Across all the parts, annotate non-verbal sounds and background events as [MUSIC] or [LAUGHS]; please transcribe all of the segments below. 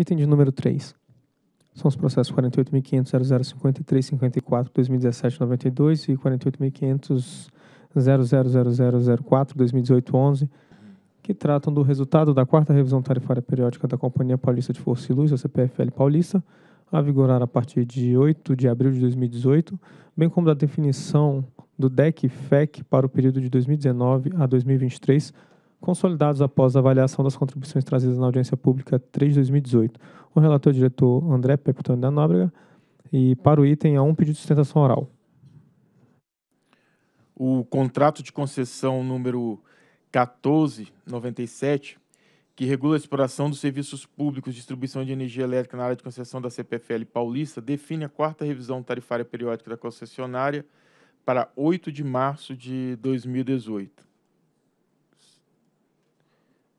Item de número 3. São os processos 48.500.0053.54.2017.92 e 48.500.000004.2018.11, que tratam do resultado da quarta revisão tarifária periódica da Companhia Paulista de Força e Luz, a CPFL Paulista, a vigorar a partir de 8 de abril de 2018, bem como da definição do DEC-FEC para o período de 2019 a 2023, consolidados após a avaliação das contribuições trazidas na audiência pública 3 de 2018. O relator é diretor André Peptoni da Nóbrega e para o item há um pedido de sustentação oral. O contrato de concessão número 1497, que regula a exploração dos serviços públicos de distribuição de energia elétrica na área de concessão da CPFL Paulista, define a quarta revisão tarifária periódica da concessionária para 8 de março de 2018.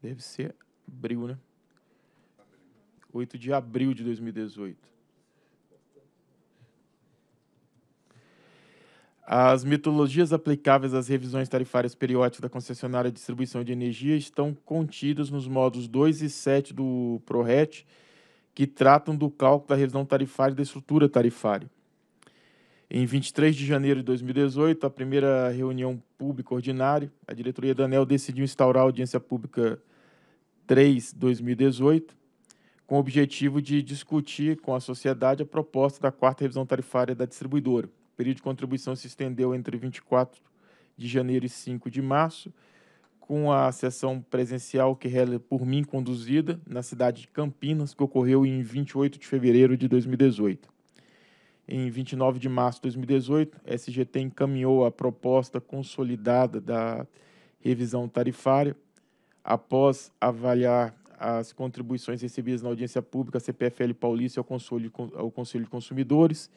Deve ser abril, né? 8 de abril de 2018. As metodologias aplicáveis às revisões tarifárias periódicas da concessionária de distribuição de energia estão contidas nos módulos 2 e 7 do PRORET, que tratam do cálculo da revisão tarifária e da estrutura tarifária. Em 23 de janeiro de 2018, a primeira reunião pública ordinária, a diretoria da ANEL decidiu instaurar a audiência pública 3, 2018, com o objetivo de discutir com a sociedade a proposta da quarta revisão tarifária da distribuidora. O período de contribuição se estendeu entre 24 de janeiro e 5 de março, com a sessão presencial que é por mim conduzida na cidade de Campinas, que ocorreu em 28 de fevereiro de 2018. Em 29 de março de 2018, a SGT encaminhou a proposta consolidada da revisão tarifária após avaliar as contribuições recebidas na audiência pública CPFL Paulista e Conselho, ao Conselho de Consumidores.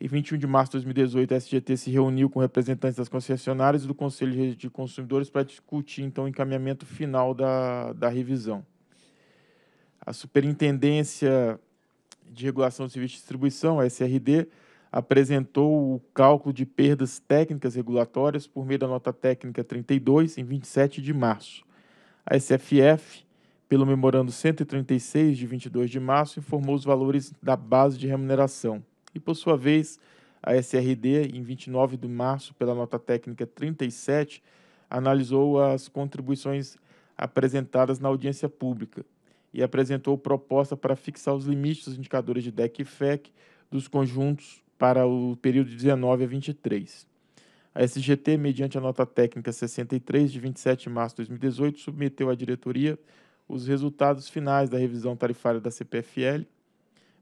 Em 21 de março de 2018, a SGT se reuniu com representantes das concessionárias e do Conselho de Consumidores para discutir, então, o encaminhamento final da, da revisão. A Superintendência de Regulação do Serviço de Distribuição, a SRD, apresentou o cálculo de perdas técnicas regulatórias por meio da nota técnica 32, em 27 de março. A SFF, pelo memorando 136 de 22 de março, informou os valores da base de remuneração. E por sua vez, a SRD, em 29 de março, pela nota técnica 37, analisou as contribuições apresentadas na audiência pública e apresentou proposta para fixar os limites dos indicadores de DEC e FEC dos conjuntos para o período de 19 a 23. A SGT, mediante a nota técnica 63 de 27 de março de 2018, submeteu à diretoria os resultados finais da revisão tarifária da CPFL,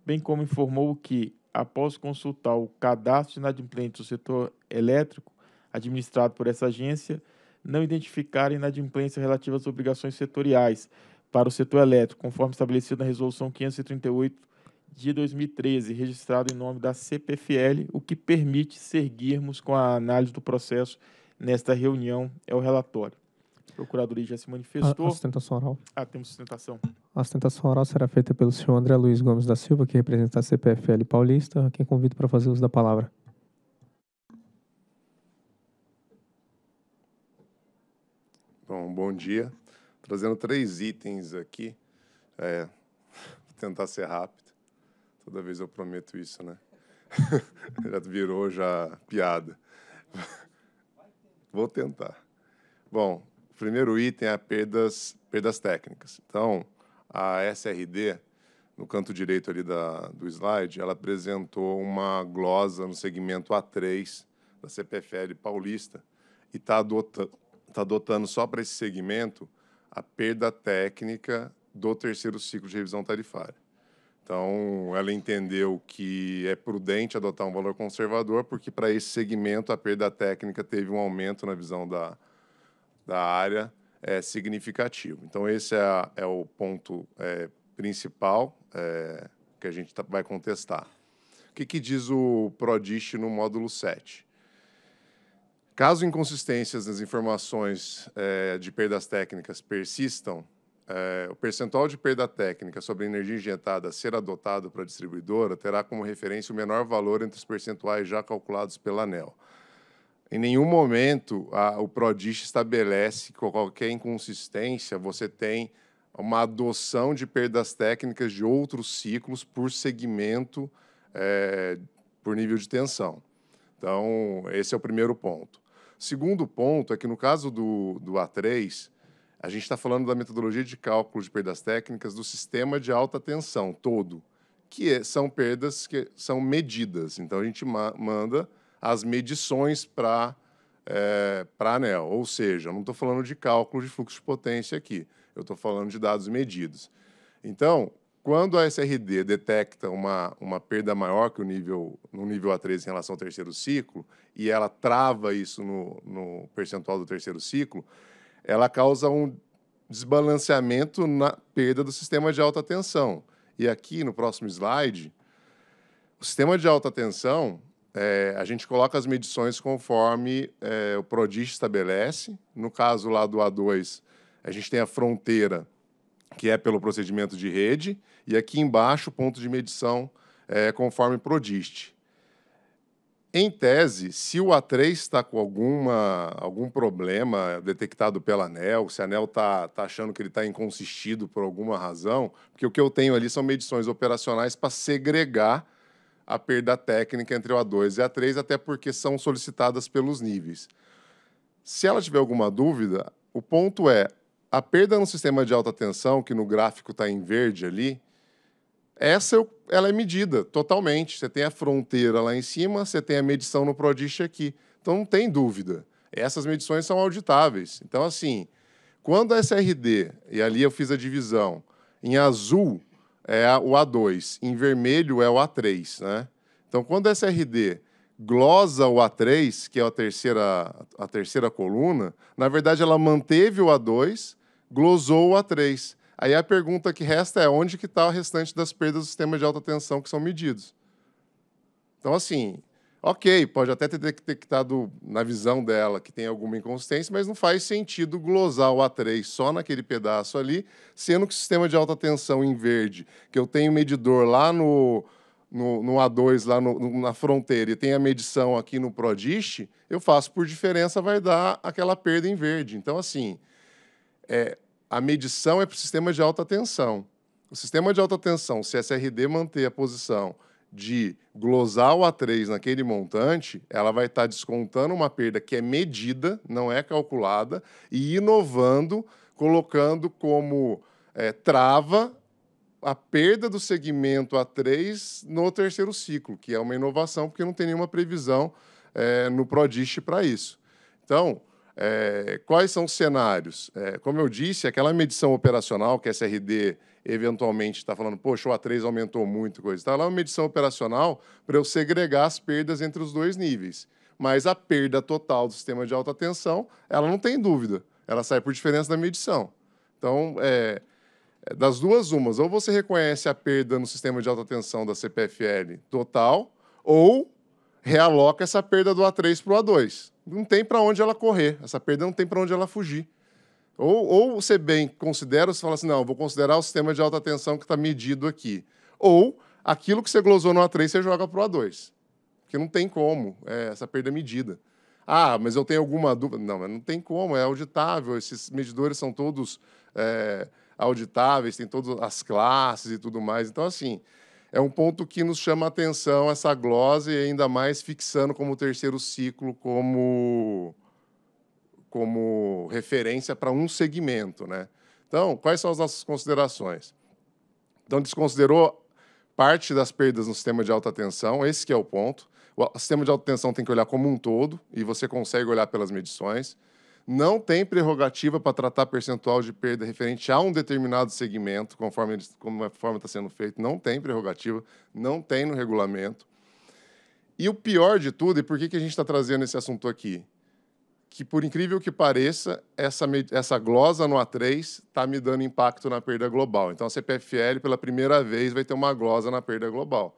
bem como informou que, após consultar o cadastro de do setor elétrico administrado por essa agência, não identificar inadimplência relativa às obrigações setoriais para o setor elétrico, conforme estabelecido na Resolução 538 de 2013, registrado em nome da CPFL, o que permite seguirmos com a análise do processo nesta reunião é o relatório. A Procuradoria já se manifestou. A, sustentação oral. Ah, temos sustentação. A sustentação oral será feita pelo senhor André Luiz Gomes da Silva, que representa a CPFL Paulista, a quem convido para fazer uso da palavra. Bom, bom dia. Trazendo três itens aqui. É, [LAUGHS] vou tentar ser rápido. Toda vez eu prometo isso, né? [LAUGHS] já virou já piada. Vou tentar. Bom, o primeiro item é perdas, perdas técnicas. Então, a SRD, no canto direito ali da, do slide, ela apresentou uma glosa no segmento A3 da CPFL paulista e está adotando, tá adotando só para esse segmento a perda técnica do terceiro ciclo de revisão tarifária. Então, ela entendeu que é prudente adotar um valor conservador, porque para esse segmento a perda técnica teve um aumento na visão da, da área é, significativo. Então, esse é, a, é o ponto é, principal é, que a gente tá, vai contestar. O que, que diz o Prodist no módulo 7? Caso inconsistências nas informações é, de perdas técnicas persistam, é, o percentual de perda técnica sobre energia injetada a ser adotado para a distribuidora terá como referência o menor valor entre os percentuais já calculados pela ANEL. Em nenhum momento a, o Prodis estabelece que qualquer inconsistência você tem uma adoção de perdas técnicas de outros ciclos por segmento, é, por nível de tensão. Então, esse é o primeiro ponto. Segundo ponto é que no caso do, do A3, a gente está falando da metodologia de cálculo de perdas técnicas do sistema de alta tensão todo, que é, são perdas que são medidas. Então, a gente ma manda as medições para é, eh, para ANEL. Ou seja, eu não estou falando de cálculo de fluxo de potência aqui, eu estou falando de dados medidos. Então, quando a SRD detecta uma, uma perda maior que o nível no nível A3 em relação ao terceiro ciclo, e ela trava isso no, no percentual do terceiro ciclo, ela causa um desbalanceamento na perda do sistema de alta tensão. E aqui no próximo slide, o sistema de alta tensão, é, a gente coloca as medições conforme é, o PRODIS estabelece. No caso lá do A2, a gente tem a fronteira, que é pelo procedimento de rede, e aqui embaixo o ponto de medição é, conforme PRODIST. Em tese, se o A3 está com alguma, algum problema detectado pela ANEL, se a ANEL está tá achando que ele está inconsistido por alguma razão, porque o que eu tenho ali são medições operacionais para segregar a perda técnica entre o A2 e A3, até porque são solicitadas pelos níveis. Se ela tiver alguma dúvida, o ponto é a perda no sistema de alta tensão, que no gráfico está em verde ali, essa ela é medida totalmente. Você tem a fronteira lá em cima, você tem a medição no Prodish aqui. Então não tem dúvida. Essas medições são auditáveis. Então, assim, quando a SRD, e ali eu fiz a divisão, em azul é o A2, em vermelho é o A3, né? Então, quando a SRD glosa o A3, que é a terceira, a terceira coluna, na verdade ela manteve o A2, glosou o A3. Aí a pergunta que resta é onde que está o restante das perdas do sistema de alta tensão que são medidos. Então, assim, ok, pode até ter detectado na visão dela que tem alguma inconsistência, mas não faz sentido glosar o A3 só naquele pedaço ali, sendo que o sistema de alta tensão em verde, que eu tenho medidor lá no, no, no A2, lá no, na fronteira, e tem a medição aqui no ProDish, eu faço por diferença, vai dar aquela perda em verde. Então, assim, é, a medição é para o sistema de alta tensão. O sistema de alta tensão, se a SRD manter a posição de glosal A3 naquele montante, ela vai estar tá descontando uma perda que é medida, não é calculada, e inovando, colocando como é, trava a perda do segmento A3 no terceiro ciclo, que é uma inovação, porque não tem nenhuma previsão é, no Prodist para isso. Então, é, quais são os cenários? É, como eu disse, aquela medição operacional que a SRD eventualmente está falando, poxa, o A3 aumentou muito, coisa. Está lá é uma medição operacional para eu segregar as perdas entre os dois níveis. Mas a perda total do sistema de alta tensão, ela não tem dúvida. Ela sai por diferença da medição. Então, é, das duas umas, ou você reconhece a perda no sistema de alta tensão da CPFL total, ou realoca essa perda do A3 para o A2 não tem para onde ela correr, essa perda não tem para onde ela fugir. Ou, ou você bem considera, você fala assim, não, vou considerar o sistema de alta tensão que está medido aqui. Ou aquilo que você glosou no A3, você joga para o A2. Porque não tem como, é, essa perda é medida. Ah, mas eu tenho alguma dúvida. Não, não tem como, é auditável, esses medidores são todos é, auditáveis, tem todas as classes e tudo mais. Então, assim, é um ponto que nos chama a atenção essa glose, ainda mais fixando como terceiro ciclo como, como referência para um segmento. Né? Então, quais são as nossas considerações? Então, desconsiderou parte das perdas no sistema de alta tensão, esse que é o ponto. O sistema de alta tensão tem que olhar como um todo, e você consegue olhar pelas medições não tem prerrogativa para tratar percentual de perda referente a um determinado segmento, conforme, eles, forma está sendo feito, não tem prerrogativa, não tem no regulamento. E o pior de tudo, e por que, que a gente está trazendo esse assunto aqui? Que, por incrível que pareça, essa, essa glosa no A3 está me dando impacto na perda global. Então, a CPFL, pela primeira vez, vai ter uma glosa na perda global.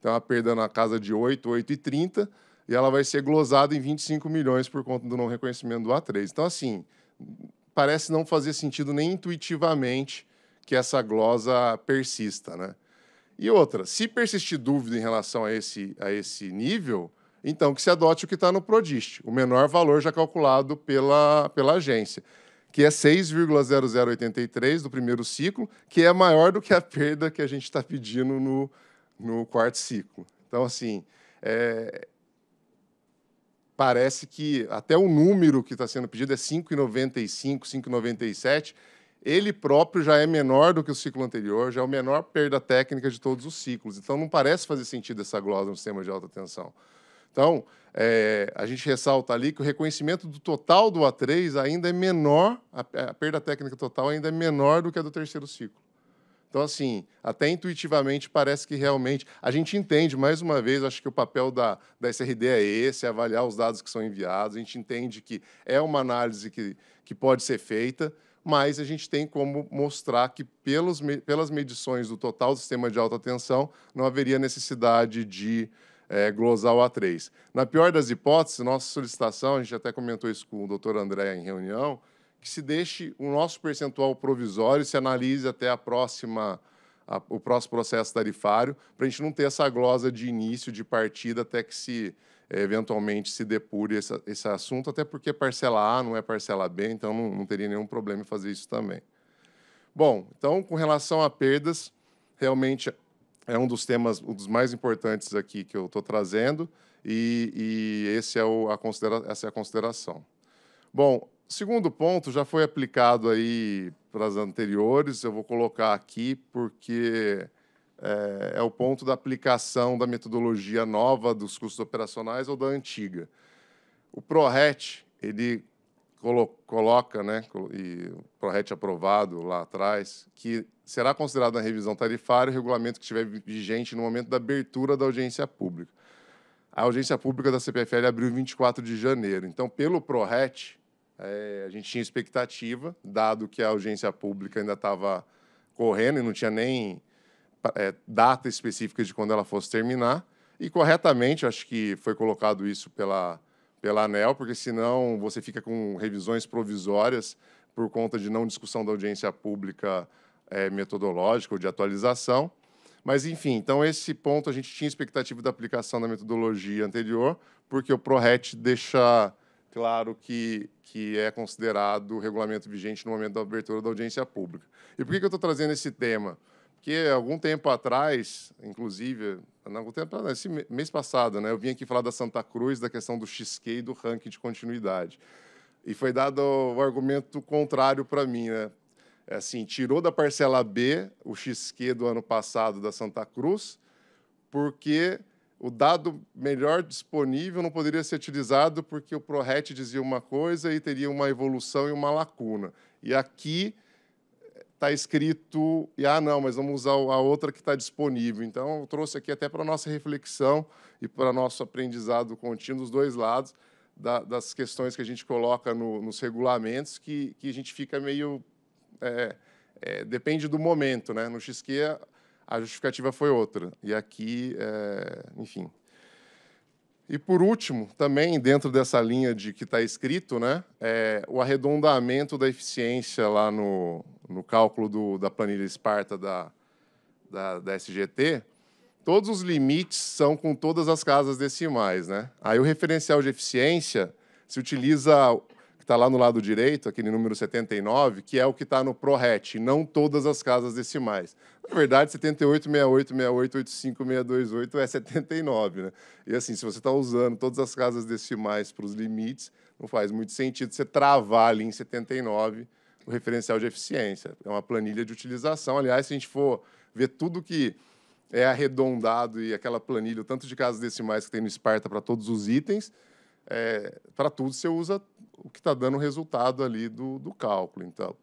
Então, a perda na casa de 8, 8,30 e ela vai ser glosada em 25 milhões por conta do não reconhecimento do A3. Então, assim, parece não fazer sentido nem intuitivamente que essa glosa persista, né? E outra, se persistir dúvida em relação a esse, a esse nível, então que se adote o que está no Prodist, o menor valor já calculado pela, pela agência, que é 6,0083 do primeiro ciclo, que é maior do que a perda que a gente está pedindo no, no quarto ciclo. Então, assim, é, parece que até o número que está sendo pedido é 5,95, 5,97. Ele próprio já é menor do que o ciclo anterior, já é o menor perda técnica de todos os ciclos. Então, não parece fazer sentido essa glosa no sistema de alta tensão. Então, é, a gente ressalta ali que o reconhecimento do total do A3 ainda é menor, a, a perda técnica total ainda é menor do que a do terceiro ciclo. Então, assim, até intuitivamente parece que realmente a gente entende, mais uma vez, acho que o papel da, da SRD é esse, é avaliar os dados que são enviados, a gente entende que é uma análise que, que pode ser feita, mas a gente tem como mostrar que pelos, pelas medições do total do sistema de alta tensão não haveria necessidade de é, glosar o A3. Na pior das hipóteses, nossa solicitação, a gente até comentou isso com o doutor André em reunião, que se deixe o nosso percentual provisório, se analise até a próxima a, o próximo processo tarifário, para a gente não ter essa glosa de início, de partida, até que se eh, eventualmente se depure esse assunto, até porque é parcela A não é parcela B, então não, não teria nenhum problema em fazer isso também. Bom, então, com relação a perdas, realmente é um dos temas, um dos mais importantes aqui que eu estou trazendo, e, e esse é o, a essa é a consideração. Bom, segundo ponto já foi aplicado aí para as anteriores, eu vou colocar aqui porque é, é, o ponto da aplicação da metodologia nova dos custos operacionais ou da antiga. O ProRet, ele colo coloca, né, e o ProRet aprovado lá atrás, que será considerado na revisão tarifária o regulamento que estiver vigente no momento da abertura da audiência pública. A audiência pública da CPFL abriu 24 de janeiro. Então, pelo ProRet, é, a gente tinha expectativa, dado que a audiência pública ainda estava correndo e não tinha nem é, data específica de quando ela fosse terminar. E corretamente, acho que foi colocado isso pela, pela ANEL, porque senão você fica com revisões provisórias por conta de não discussão da audiência pública é, metodológica ou de atualização. Mas, enfim, então esse ponto a gente tinha expectativa da aplicação da metodologia anterior, porque o ProRet deixa claro que, que é considerado o regulamento vigente no momento da abertura da audiência pública. E por que, que eu estou trazendo esse tema? Porque algum tempo atrás, inclusive, algum tempo esse mês passado, né, eu vim aqui falar da Santa Cruz, da questão do XQ e do ranking de continuidade. E foi dado o argumento contrário para mim, né? É assim, tirou da parcela B o XQ do ano passado da Santa Cruz, porque o dado melhor disponível não poderia ser utilizado porque o ProRet dizia uma coisa e teria uma evolução e uma lacuna. E aqui está escrito, e, ah, não, mas vamos usar a outra que está disponível. Então, eu trouxe aqui até para a nossa reflexão e para nosso aprendizado contínuo dos dois lados, da, das questões que a gente coloca no, nos regulamentos, que, que a gente fica meio... É, é, depende do momento, né? No XQ, a justificativa foi outra. E aqui, é, enfim. E por último, também dentro dessa linha de que está escrito, né, é, o arredondamento da eficiência lá no, no cálculo do, da planilha esparta da, da, da SGT, todos os limites são com todas as casas decimais. Né? Aí o referencial de eficiência se utiliza que está lá no lado direito, aquele número 79, que é o que está no ProRet, não todas as casas decimais. Na verdade, 78, 68, 68, 85, 628 é 79, né? E assim, se você está usando todas as casas decimais para os limites, não faz muito sentido você travar ali em 79 o referencial de eficiência. É uma planilha de utilização. Aliás, se a gente for ver tudo que é arredondado e aquela planilha, o tanto de casas decimais que tem no Esparta para todos os itens, é, para tudo você usa o que está dando o resultado ali do, do cálculo. Então,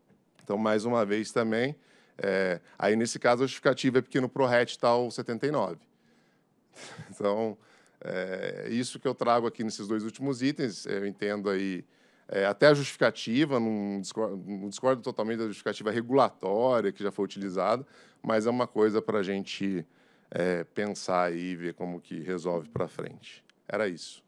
então, mais uma vez também, é, aí nesse caso a justificativa é porque no ProRet está o 79. [LAUGHS] Então, é, isso que eu trago aqui nesses dois últimos itens, eu entendo aí é, até a justificativa, não discordo, não discordo, totalmente da justificativa regulatória que já foi utilizada, mas é uma coisa para a gente é, pensar e ver como que resolve para frente. Era isso.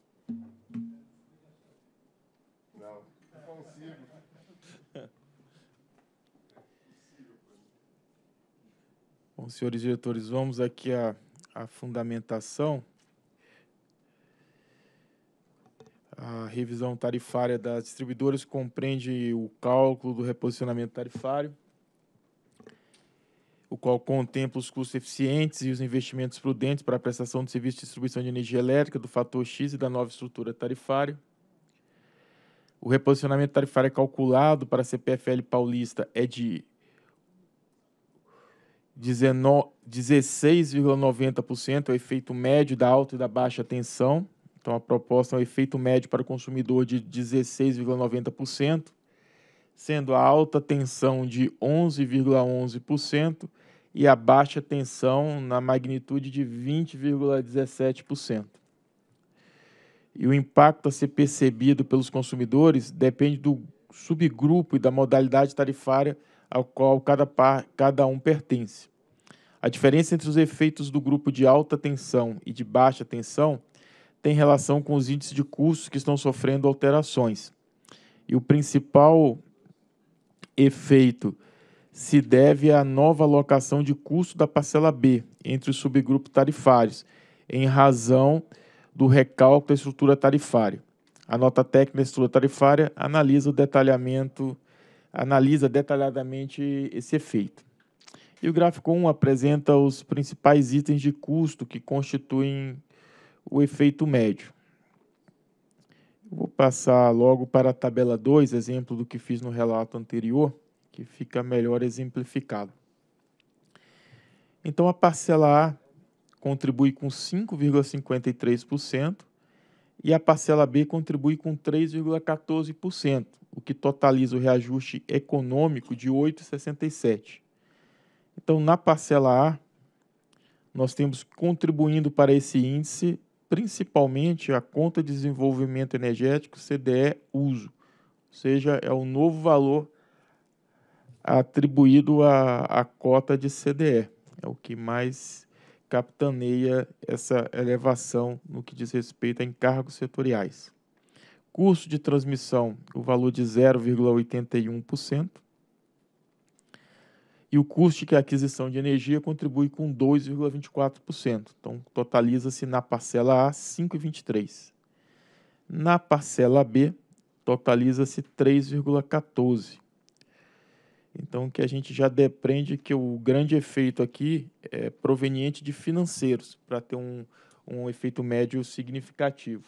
Bom, senhores diretores, vamos aqui à, à fundamentação. A revisão tarifária das distribuidoras compreende o cálculo do reposicionamento tarifário, o qual contempla os custos eficientes e os investimentos prudentes para a prestação de serviço de distribuição de energia elétrica, do fator X e da nova estrutura tarifária. O reposicionamento tarifário é calculado para a CPFL paulista é de 16,90% é o efeito médio da alta e da baixa tensão. Então, a proposta é um efeito médio para o consumidor de 16,90%, sendo a alta tensão de 11,11% ,11 e a baixa tensão na magnitude de 20,17%. E o impacto a ser percebido pelos consumidores depende do subgrupo e da modalidade tarifária ao qual cada, par, cada um pertence. A diferença entre os efeitos do grupo de alta tensão e de baixa tensão tem relação com os índices de custos que estão sofrendo alterações. E o principal efeito se deve à nova alocação de custo da parcela B entre os subgrupos tarifários, em razão do recalque da estrutura tarifária. A nota técnica da estrutura tarifária analisa o detalhamento, analisa detalhadamente esse efeito. E o gráfico 1 apresenta os principais itens de custo que constituem o efeito médio. Vou passar logo para a tabela 2, exemplo do que fiz no relato anterior, que fica melhor exemplificado. Então, a parcela A contribui com 5,53% e a parcela B contribui com 3,14%, o que totaliza o reajuste econômico de 8,67%. Então, na parcela A, nós temos contribuindo para esse índice principalmente a conta de desenvolvimento energético CDE uso, ou seja, é o novo valor atribuído à, à cota de CDE, é o que mais capitaneia essa elevação no que diz respeito a encargos setoriais. Custo de transmissão, o valor de 0,81% e o custo que a aquisição de energia contribui com 2,24%. Então, totaliza-se na parcela A 5,23%. Na parcela B, totaliza-se 3,14%. Então, que a gente já depreende é que o grande efeito aqui é proveniente de financeiros, para ter um, um efeito médio significativo.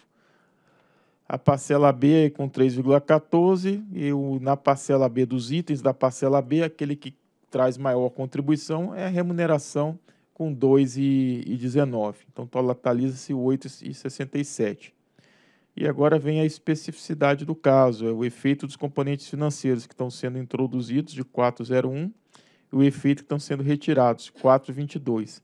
A parcela B é com 3,14 e o, na parcela B dos itens da parcela B, aquele que traz maior contribuição é a remuneração com 2,19. Então, totaliza-se 8,67. E agora vem a especificidade do caso, é o efeito dos componentes financeiros que estão sendo introduzidos de 4,01 e o efeito que estão sendo retirados, 4,22.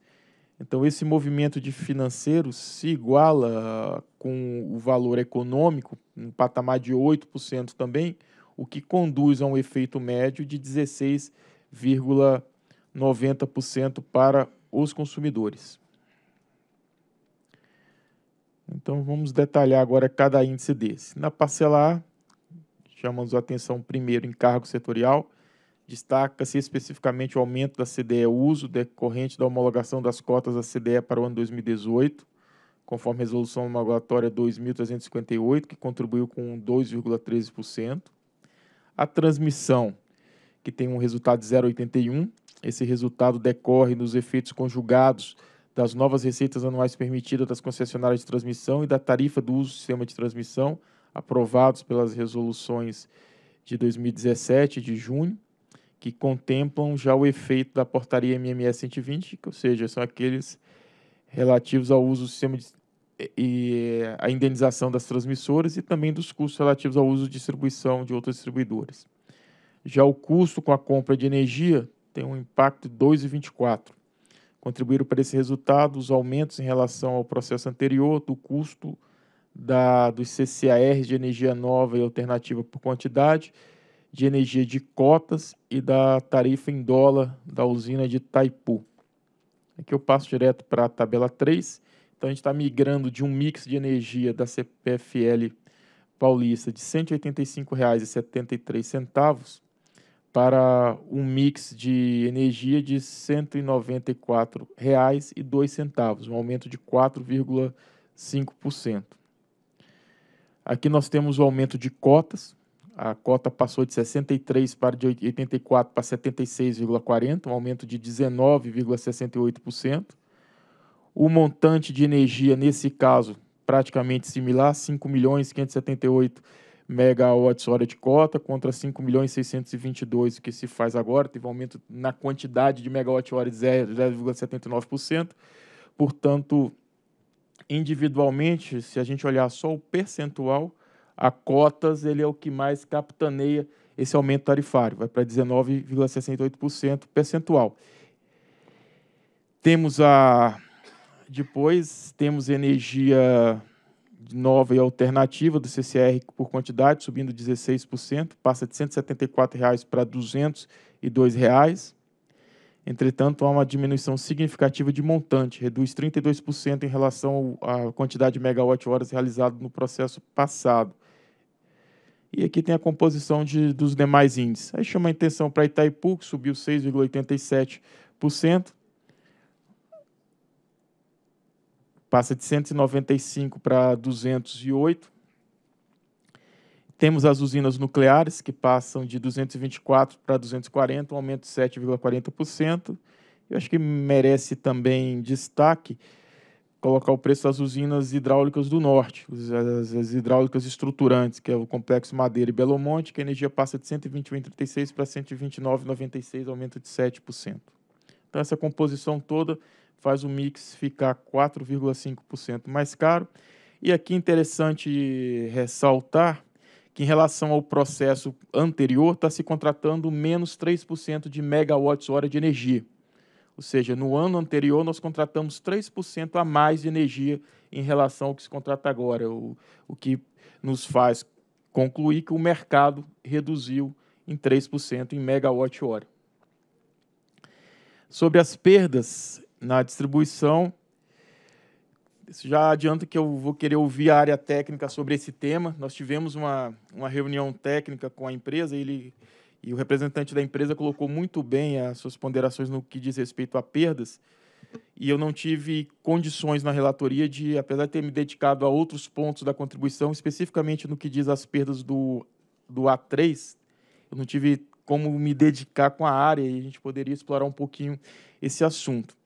Então, esse movimento de financeiro se iguala com o valor econômico, um patamar de 8% também, o que conduz a um efeito médio de 16,5%. 0,90% para os consumidores. Então vamos detalhar agora cada índice desse. Na parcela A, chamamos a atenção primeiro em cargo setorial, destaca-se especificamente o aumento da CDE uso decorrente da homologação das cotas da CDE para o ano 2018, conforme a resolução homologatória 2358, que contribuiu com 2,13%. A transmissão que tem um resultado de 0,81. Esse resultado decorre dos efeitos conjugados das novas receitas anuais permitidas das concessionárias de transmissão e da tarifa do uso do sistema de transmissão, aprovados pelas resoluções de 2017 de junho, que contemplam já o efeito da portaria MMS 120, ou seja, são aqueles relativos ao uso do sistema de, e a indenização das transmissoras e também dos custos relativos ao uso de distribuição de outras distribuidoras. Já o custo com a compra de energia tem um impacto de 2,24. Contribuíram para esse resultado os aumentos em relação ao processo anterior do custo da, dos CCARs de energia nova e alternativa por quantidade, de energia de cotas e da tarifa em dólar da usina de Taipu. Aqui eu passo direto para a tabela 3. Então a gente está migrando de um mix de energia da CPFL paulista de R$ 185,73 para um mix de energia de R$ 194,02, um aumento de 4,5%. Aqui nós temos o aumento de cotas. A cota passou de 63 para de 84 para 76,40, um aumento de 19,68%. O montante de energia nesse caso praticamente similar, R$ milhões megawatts hora de cota contra 5 milhões 622 o que se faz agora, teve um aumento na quantidade de megawatts hora de 0,79%. Portanto, individualmente, se a gente olhar só o percentual, a cotas ele é o que mais capitaneia esse aumento tarifário, vai para 19,68% percentual. Temos a depois temos energia nova e alternativa do CCR por quantidade, subindo 16%, passa de R$ 174,00 para R$ 202,00. Entretanto, há uma diminuição significativa de montante, reduz 32% em relação à quantidade de megawatt-horas realizada no processo passado. E aqui tem a composição de, dos demais índices. Aí chama a atenção para Itaipu, que subiu 6,87%, passa de 195 para 208. Temos as usinas nucleares, que passam de 224 para 240, um aumento de 7,40%. Eu acho que merece também destaque colocar o preço das usinas hidráulicas do norte, as, as hidráulicas estruturantes, que é o Complexo Madeira e Belo Monte, que a energia passa de 121,36 para 129,96, aumento de 7%. Então, essa composição toda faz o mix ficar 4,5% mais caro. E aqui interessante ressaltar que em relação ao processo anterior está se contratando menos 3% de megawatts-hora de energia. Ou seja, no ano anterior nós contratamos 3% a mais de energia em relação ao que se contrata agora, o, o que nos faz concluir que o mercado reduziu em 3% em megawatt-hora. Sobre as perdas, na distribuição. Isso já adianta que eu vou querer ouvir a área técnica sobre esse tema. Nós tivemos uma, uma reunião técnica com a empresa e, ele, e o representante da empresa colocou muito bem as suas ponderações no que diz respeito a perdas. E eu não tive condições na relatoria de, apesar de ter me dedicado a outros pontos da contribuição, especificamente no que diz as perdas do, do A3, eu não tive como me dedicar com a área e a gente poderia explorar um pouquinho esse assunto.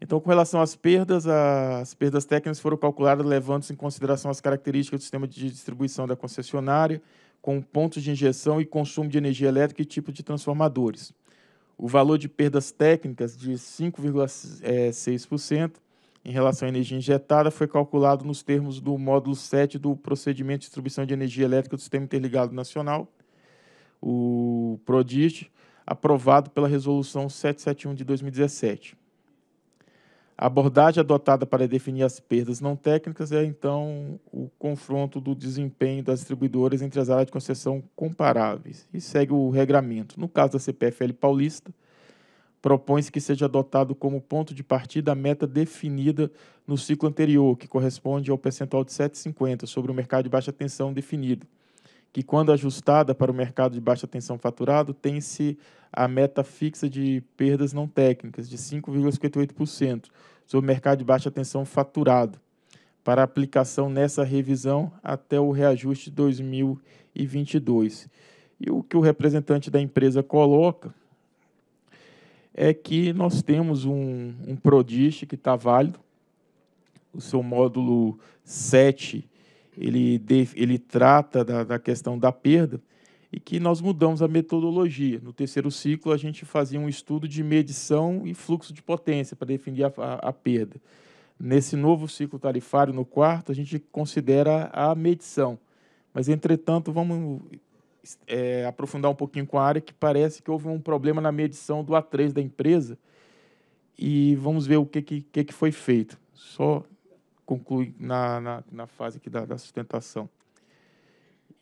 Então, com relação às perdas, as perdas técnicas foram calculadas levando-se em consideração as características do sistema de distribuição da concessionária, com pontos de injeção e consumo de energia elétrica e tipo de transformadores. O valor de perdas técnicas de 5,6% eh, em relação à energia injetada foi calculado nos termos do módulo 7 do Procedimento de Distribuição de Energia Elétrica do Sistema Interligado Nacional, o PRODIST, aprovado pela Resolução 771 de 2017. A abordagem adotada para definir as perdas não técnicas é, então, o confronto do desempenho das distribuidoras entre as áreas de concessão comparáveis e segue o regramento. No caso da CPFL paulista, propõe-se que seja adotado como ponto de partida a meta definida no ciclo anterior, que corresponde ao percentual de 7,50 sobre o mercado de baixa tensão definido, que, quando ajustada para o mercado de baixa tensão faturado, tem-se a meta fixa de perdas não técnicas de 5,58% sobre o mercado de baixa tensão faturado, para aplicação nessa revisão até o reajuste de 2022. E o que o representante da empresa coloca é que nós temos um, um que está válido, o seu módulo 7 ele, ele trata da, da questão da perda e que nós mudamos a metodologia. No terceiro ciclo, a gente fazia um estudo de medição e fluxo de potência para definir a, a, a, perda. Nesse novo ciclo tarifário, no quarto, a gente considera a medição. Mas, entretanto, vamos é, aprofundar um pouquinho com a área que parece que houve um problema na medição do A3 da empresa e vamos ver o que, que, que foi feito. Só conclui na, na, na fase aqui da, da, sustentação.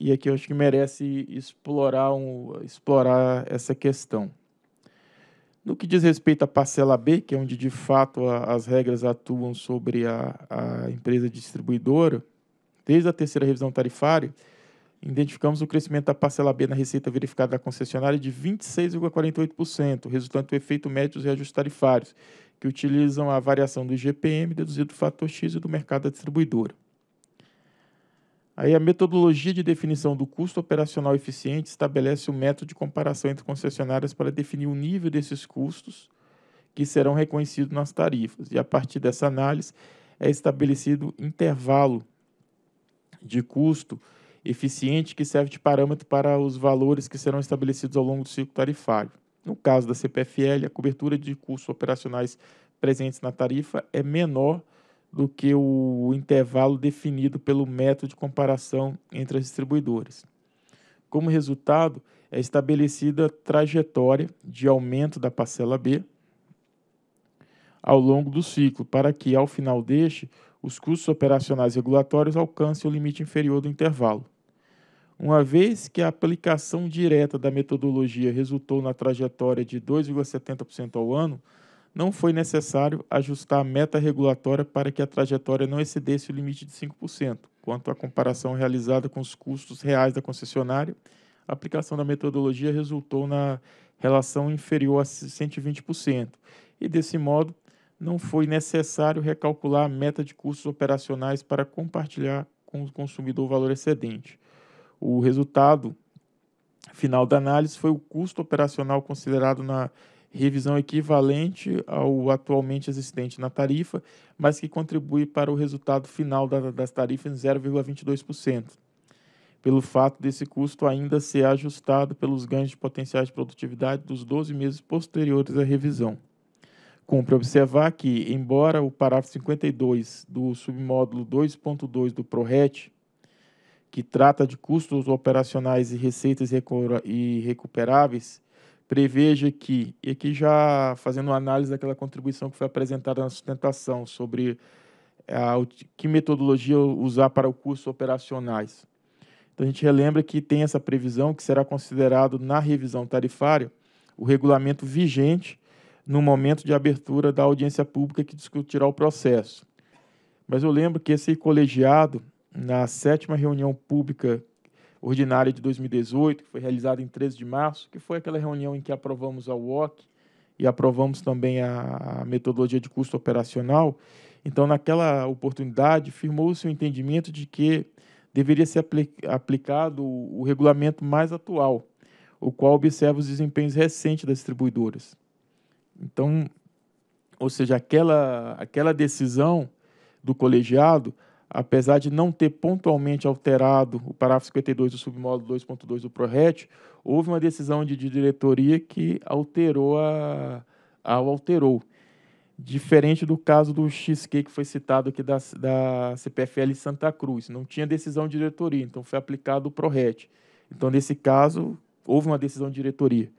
E aqui eu acho que merece explorar, um, explorar essa questão. No que diz respeito à parcela B, que é onde de fato a, as regras atuam sobre a, a empresa distribuidora, desde a terceira revisão tarifária, identificamos o crescimento da parcela B na receita verificada da concessionária de 26,48%, resultante do efeito médio dos reajustes tarifários, que utilizam a variação do IGPM deduzido do fator X e do mercado da distribuidora. Aí a metodologia de definição do custo operacional eficiente estabelece o um método de comparação entre concessionárias para definir o nível desses custos que serão reconhecidos nas tarifas. E a partir dessa análise é estabelecido intervalo de custo eficiente que serve de parâmetro para os valores que serão estabelecidos ao longo do ciclo tarifário. No caso da CPFL, a cobertura de custos operacionais presentes na tarifa é menor do que o intervalo definido pelo método de comparação entre as distribuidoras. Como resultado, é estabelecida a trajetória de aumento da parcela B ao longo do ciclo, para que, ao final deste, os custos operacionais regulatórios alcancem o limite inferior do intervalo uma vez que a aplicação direta da metodologia resultou na trajetória de 2,70% ao ano, não foi necessário ajustar a meta regulatória para que a trajetória não excedesse o limite de 5%, quanto à comparação realizada com os custos reais da concessionária. A aplicação da metodologia resultou na relação inferior a 120%, e desse modo não foi necessário recalcular a meta de custos operacionais para compartilhar com o consumidor o valor excedente. O resultado final da análise foi o custo operacional considerado na revisão equivalente ao atualmente existente na tarifa, mas que contribui para o resultado final da, das tarifas em 0,22%, pelo fato desse custo ainda ser ajustado pelos ganhos de potenciais de produtividade dos 12 meses posteriores à revisão. Cumpre observar que, embora o parágrafo 52 do submódulo 2.2 do PRORET que trata de custos operacionais e receitas irrecuperáveis, preveja que, e aqui já fazendo análise daquela contribuição que foi apresentada na sustentação sobre eh, a, que metodologia usar para o custo operacionais. Então, a gente relembra que tem essa previsão que será considerado na revisão tarifária o regulamento vigente no momento de abertura da audiência pública que discutirá o processo. Mas eu lembro que esse colegiado na sétima reunião pública ordinária de 2018, que foi realizada em 13 de março, que foi aquela reunião em que aprovamos a UOC e aprovamos também a, metodologia de custo operacional. Então, naquela oportunidade, firmou-se o entendimento de que deveria ser aplicado o, o regulamento mais atual, o qual observa os desempenhos recentes das distribuidoras. Então, ou seja, aquela, aquela decisão do colegiado apesar de não ter pontualmente alterado o parágrafo 52 do submódulo 2.2 do ProRet, houve uma decisão de, de diretoria que alterou a, a alterou. Diferente do caso do XQ que foi citado aqui da, da CPFL Santa Cruz, não tinha decisão de diretoria, então foi aplicado o ProRet. Então, nesse caso, houve uma decisão de diretoria.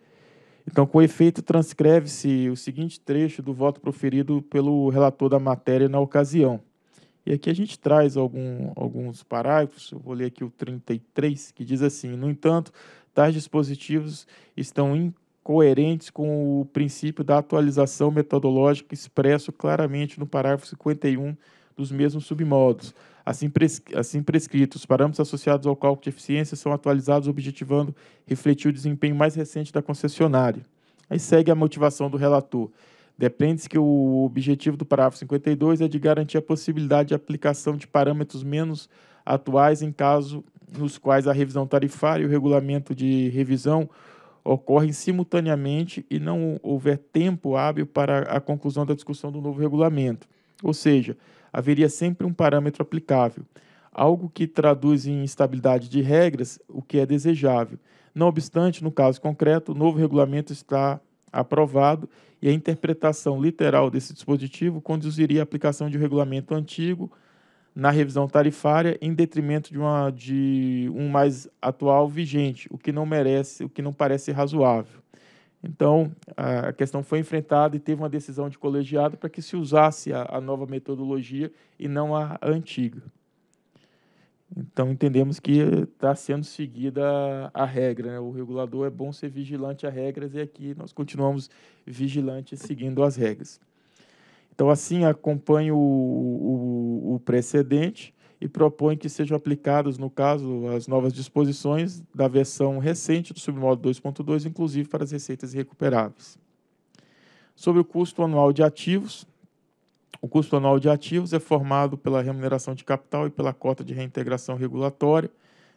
Então, com efeito, transcreve-se o seguinte trecho do voto proferido pelo relator da matéria na ocasião. E aqui a gente traz algum, alguns parágrafos, eu vou ler aqui o 33, que diz assim: No entanto, tais dispositivos estão incoerentes com o princípio da atualização metodológica expresso claramente no parágrafo 51 dos mesmos submodos. Assim, prescrito, assim prescritos, os parâmetros associados ao cálculo de eficiência são atualizados objetivando refletir o desempenho mais recente da concessionária. Aí segue a motivação do relator. Depende-se que o objetivo do parágrafo 52 é de garantir a possibilidade de aplicação de parâmetros menos atuais em caso nos quais a revisão tarifária e o regulamento de revisão ocorrem simultaneamente e não houver tempo hábil para a conclusão da discussão do novo regulamento. Ou seja, haveria sempre um parâmetro aplicável, algo que traduz em estabilidade de regras, o que é desejável. Não obstante, no caso concreto, o novo regulamento está aprovado e a interpretação literal desse dispositivo conduziria à aplicação de um regulamento antigo na revisão tarifária em detrimento de, uma, de um mais atual vigente, o que não merece, o que não parece razoável. Então, a questão foi enfrentada e teve uma decisão de colegiado para que se usasse a, a nova metodologia e não a antiga. Então entendemos que está sendo seguida a regra. Né? O regulador é bom ser vigilante a regras e aqui nós continuamos vigilantes seguindo as regras. Então, assim, acompanho o, o, o precedente e propõe que sejam aplicadas, no caso, as novas disposições da versão recente do submódulo 2.2, inclusive para as receitas recuperáveis. Sobre o custo anual de ativos, o custo anual de ativos é formado pela remuneração de capital e pela cota de reintegração regulatória.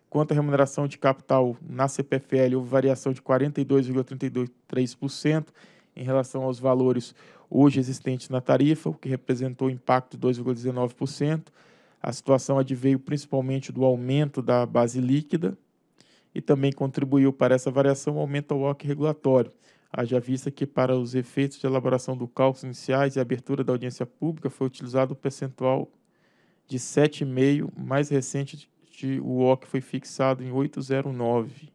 Quanto à remuneração de capital na CPFL, houve variação de 42,33% em relação aos valores hoje existentes na tarifa, o que representou impacto de 2,19%. A situação adveio principalmente do aumento da base líquida e também contribuiu para essa variação o aumento ao OC regulatório, haja vista que para os efeitos de elaboração do cálculo iniciais e abertura da audiência pública foi utilizado o percentual de 7,5 mais recente de UO que foi fixado em 809.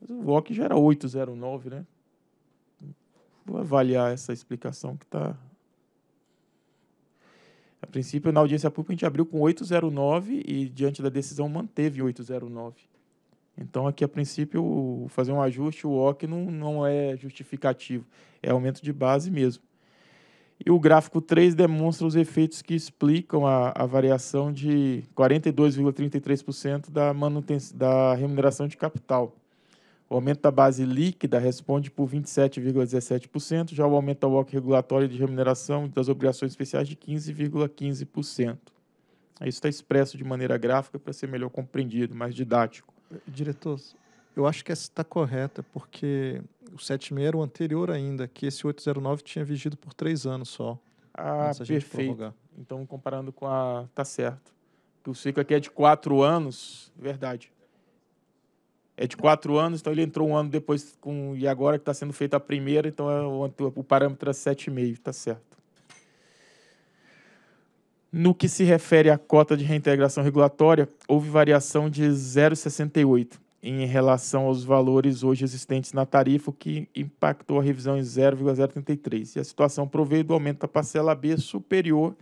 Mas o UOC já era 809, né? Vou avaliar essa explicação que está... A princípio, na audiência pública, a gente abriu com 809 e, diante da decisão, manteve 809. Então, aqui, a princípio, fazer um ajuste, o OC não, não é justificativo, é aumento de base mesmo. E o gráfico 3 demonstra os efeitos que explicam a, a variação de 42,33% da, manutenção, da remuneração de capital. O aumento da base líquida responde por 27,17%, já o aumento da walk regulatório de remuneração das obrigações especiais de 15,15%. ,15%. Isso está expresso de maneira gráfica para ser melhor compreendido, mais didático. Diretor, eu acho que essa está correta, porque o 76 era o anterior ainda, que esse 809 tinha vigido por três anos só. Ah, perfeito. Prorrogar. Então, comparando com a... tá certo. o ciclo aqui é de quatro anos, verdade. É de quatro anos, então ele entrou um ano depois com... e agora que está sendo feita a primeira, então é o, o parâmetro é 7,5, tá certo. No que se refere à cota de reintegração regulatória, houve variação de 0,68 em relação aos valores hoje existentes na tarifa, o que impactou a revisão em 0,033. E a situação provê do aumento da parcela B superior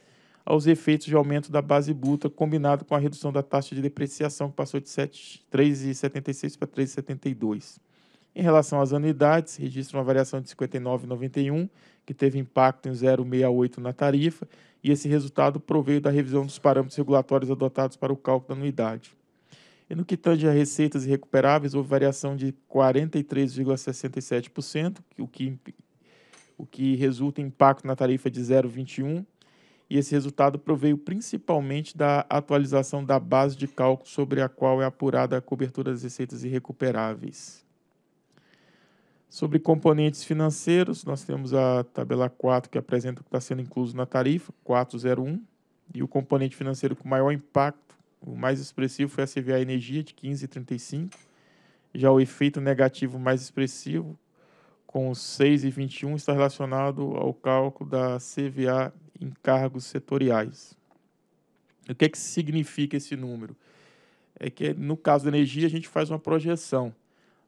aos efeitos de aumento da base bruta, combinado com a redução da taxa de depreciação, que passou de 3,76 para 3,72. Em relação às anuidades, registra uma variação de 59,91 que teve impacto em 0,68 na tarifa, e esse resultado proveio da revisão dos parâmetros regulatórios adotados para o cálculo da anuidade. E no que tange a receitas irrecuperáveis, houve variação de 43,67%, o que, o que resulta em impacto na tarifa de 0,21%, e esse resultado proveio principalmente da atualização da base de cálculo sobre a qual é apurada a cobertura das receitas irrecuperáveis. Sobre componentes financeiros, nós temos a tabela 4 que apresenta o que está sendo incluso na tarifa, 401, e o componente financeiro com maior impacto, o mais expressivo foi a CVA Energia, de 15,35. Já o efeito negativo mais expressivo, com 6,21, está relacionado ao cálculo da CVA em cargos setoriais. O que, é que significa esse número? É que, no caso da energia, a gente faz uma projeção.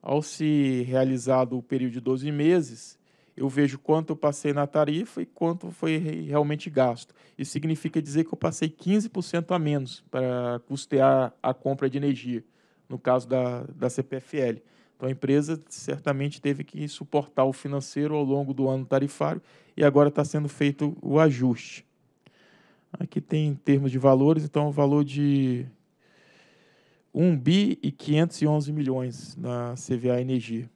Ao se realizado o período de 12 meses, eu vejo quanto eu passei na tarifa e quanto foi realmente gasto. Isso significa dizer que eu passei 15% a menos para custear a compra de energia, no caso da, da CPFL. Então a empresa certamente teve que suportar o financeiro ao longo do ano tarifário e agora está sendo feito o ajuste. Aqui tem em termos de valores, então o valor de 1 bi e 511 milhões na CVA Energia.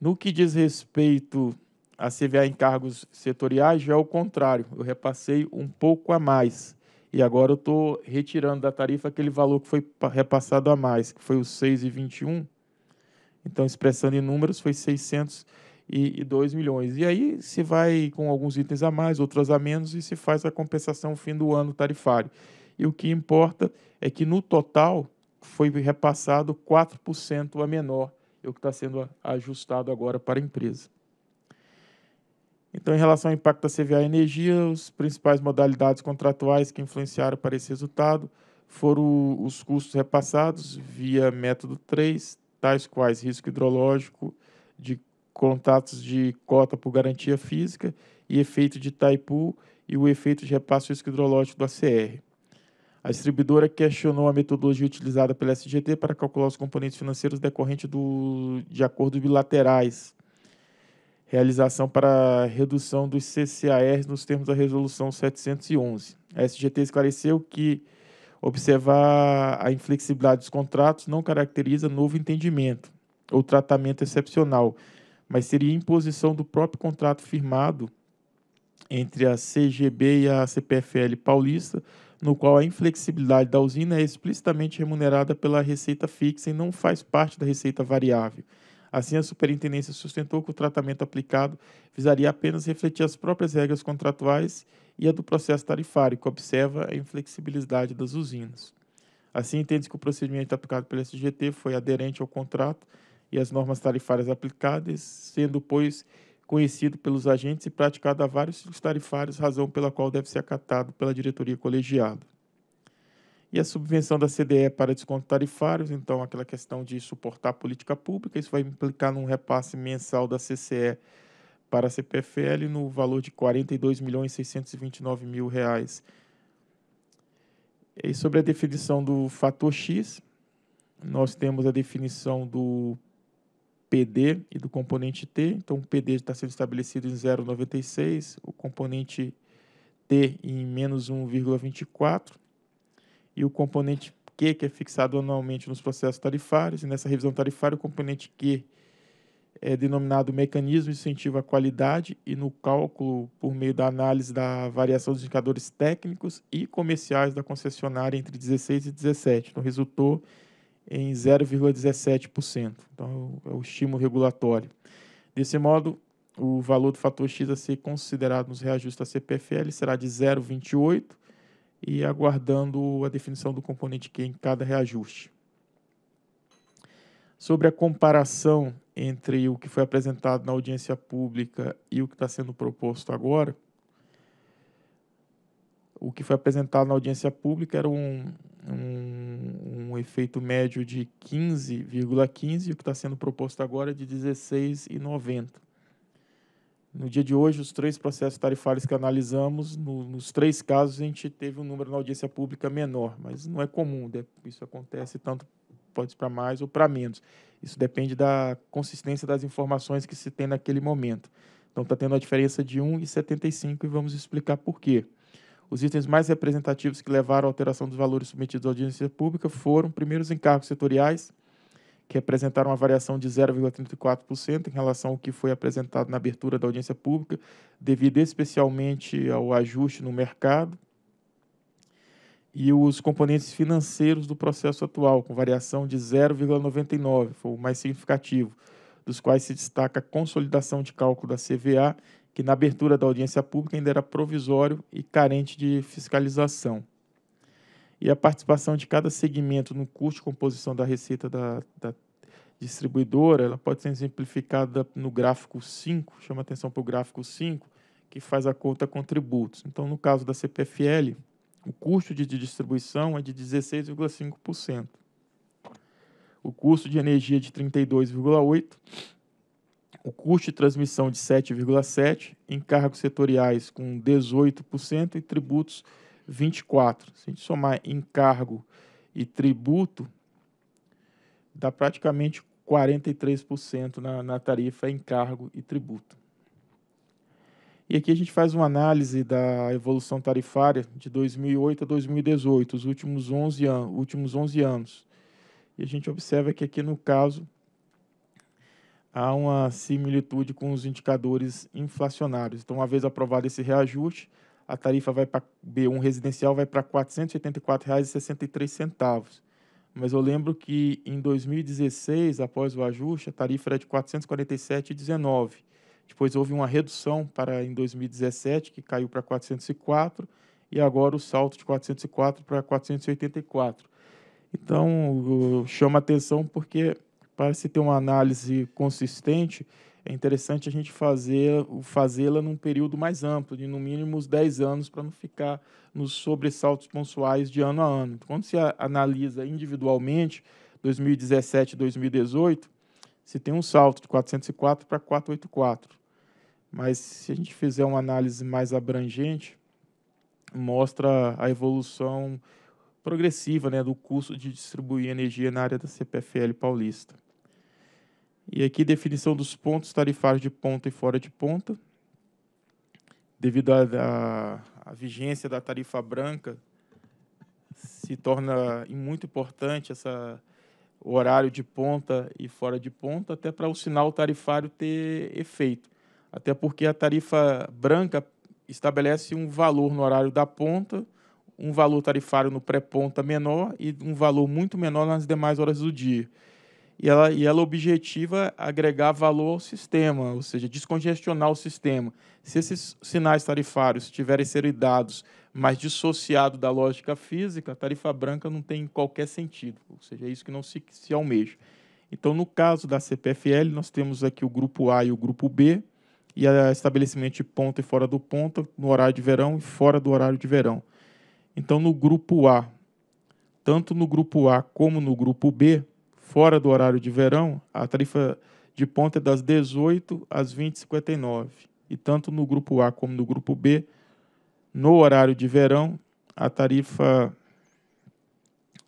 No que diz respeito à CVA em cargos setoriais, já é o contrário. Eu repassei um pouco a mais. E agora eu estou retirando da tarifa aquele valor que foi repassado a mais, que foi o 6,21. Então, expressando em números, foi 602 milhões. E aí se vai com alguns itens a mais, outros a menos, e se faz a compensação fim do ano tarifário. E o que importa é que no total foi repassado 4% a menor, é o que está sendo ajustado agora para a empresa. Então, em relação ao impacto da CVA Energia, as principais modalidades contratuais que influenciaram para esse resultado foram os custos repassados via método 3, tais quais risco hidrológico, de contratos de cota por garantia física e efeito de Taipu e o efeito de repasse risco hidrológico do ACR. A distribuidora questionou a metodologia utilizada pela SGT para calcular os componentes financeiros decorrentes do, de acordos bilaterais. Realização para redução dos CCARs nos termos da Resolução 711. A SGT esclareceu que observar a inflexibilidade dos contratos não caracteriza novo entendimento ou tratamento excepcional, mas seria imposição do próprio contrato firmado entre a CGB e a CPFL paulista no qual a inflexibilidade da usina é explicitamente remunerada pela receita fixa e não faz parte da receita variável. Assim, a superintendência sustentou que o tratamento aplicado visaria apenas refletir as próprias regras contratuais e a do processo tarifário, que observa a inflexibilidade das usinas. Assim, entende que o procedimento aplicado pela SGT foi aderente ao contrato e às normas tarifárias aplicadas, sendo, pois, conhecido pelos agentes e praticado a vários tarifários, razão pela qual deve ser acatado pela diretoria colegiada. E a subvenção da CDE para desconto tarifários, então aquela questão de suportar a política pública, isso vai implicar num repasse mensal da CCE para a CPFL no valor de R$ 42.629.000. E sobre a definição do fator X, nós temos a definição do PD e do componente T. Então, o PD está sendo estabelecido em 0,96, o componente T em menos 1,24 e o componente Q, que é fixado anualmente nos processos tarifários. E nessa revisão tarifária, o componente Q é denominado mecanismo incentivo à qualidade e no cálculo por meio da análise da variação dos indicadores técnicos e comerciais da concessionária entre 16 e 17. Então, resultou em 0,17%. Então, é, é o estímulo regulatório. Desse modo, o valor do fator X a ser considerado nos reajustes da CPFL será de 0,28 e aguardando a definição do componente Q em cada reajuste. Sobre a comparação entre o que foi apresentado na audiência pública e o que está sendo proposto agora, o que foi apresentado na audiência pública era um, um efeito médio de 15,15 ,15, e o que está sendo proposto agora é de 16,90. No dia de hoje, os três processos tarifários que analisamos, no, nos três casos a gente teve um número na audiência pública menor, mas não é comum, isso acontece tanto pode para mais ou para menos. Isso depende da consistência das informações que se tem naquele momento. Então está tendo a diferença de 1,75 e vamos explicar por quê. Os itens mais representativos que levaram à alteração dos valores submetidos à audiência pública foram, primeiro, os encargos setoriais, que apresentaram uma variação de 0,34% em relação ao que foi apresentado na abertura da audiência pública, devido especialmente ao ajuste no mercado. E os componentes financeiros do processo atual, com variação de 0,99, foi o mais significativo, dos quais se destaca a consolidação de cálculo da CVA que na abertura da audiência pública ainda era provisório e carente de fiscalização. E a participação de cada segmento no custo de composição da receita da, da distribuidora, ela pode ser exemplificada no gráfico 5, chama atenção para o gráfico 5, que faz a conta contributos. Então, no caso da CPFL, o custo de distribuição é de 16,5%. O custo de energia é de 32,8% o custo de transmissão de 7,7%, encargos setoriais com 18% e tributos 24%. Se a gente somar encargo e tributo, dá praticamente 43% na, na tarifa encargo e tributo. E aqui a gente faz uma análise da evolução tarifária de 2008 a 2018, os últimos 11, an últimos 11 anos. E a gente observa que aqui no caso há uma similitude com os indicadores inflacionários. Então, uma vez aprovado esse reajuste, a tarifa vai para B1 residencial vai para R$ 484,63. Mas eu lembro que em 2016, após o ajuste, a tarifa era de R$ 447,19. Depois houve uma redução para em 2017, que caiu para 404, e agora o salto de 404 para 484. Então, chama atenção porque para se ter uma análise consistente, é interessante a gente fazer fazê-la num período mais amplo, de no mínimo uns 10 anos, para não ficar nos sobressaltos pontuais de ano a ano. quando se analisa individualmente, 2017 e 2018, se tem um salto de 404 para 484. Mas se a gente fizer uma análise mais abrangente, mostra a evolução progressiva né, do custo de distribuir energia na área da CPFL paulista. E aqui, definição dos pontos tarifários de ponta e fora de ponta. Devido à vigência da tarifa branca, se torna muito importante essa horário de ponta e fora de ponta, até para o sinal tarifário ter efeito. Até porque a tarifa branca estabelece um valor no horário da ponta, um valor tarifário no pré-ponta menor e um valor muito menor nas demais horas do dia. E ela, e ela objetiva agregar valor ao sistema, ou seja, descongestionar o sistema. Se esses sinais tarifários tiverem sido dados, mas dissociado da lógica física, a tarifa branca não tem qualquer sentido, ou seja, é isso que não se, se almeja. Então, no caso da CPFL, nós temos aqui o grupo A e o grupo B, e a é estabelecimento de ponta e fora do ponta, no horário de verão e fora do horário de verão. Então, no grupo A, tanto no grupo A como no grupo B, fora do horário de verão, a tarifa de ponta é das 18 às 20:59. E tanto no grupo A como no grupo B, no horário de verão, a tarifa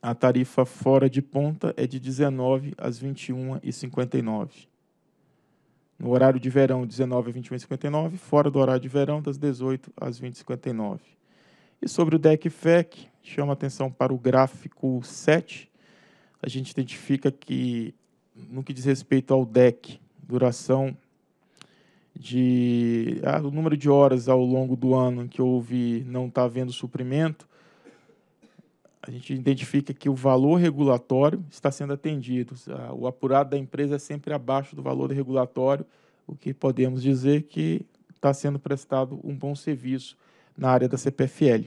a tarifa fora de ponta é de 19 às 21 59 No horário de verão, 19 às 21,59. fora do horário de verão, das 18 às 20:59. E sobre o DECFEC, chama atenção para o gráfico 7. A gente identifica que, no que diz respeito ao DEC, duração de ah, o número de horas ao longo do ano em que houve não está havendo suprimento, a gente identifica que o valor regulatório está sendo atendido. Ah, o apurado da empresa é sempre abaixo do valor regulatório, o que podemos dizer que está sendo prestado um bom serviço na área da CPFL.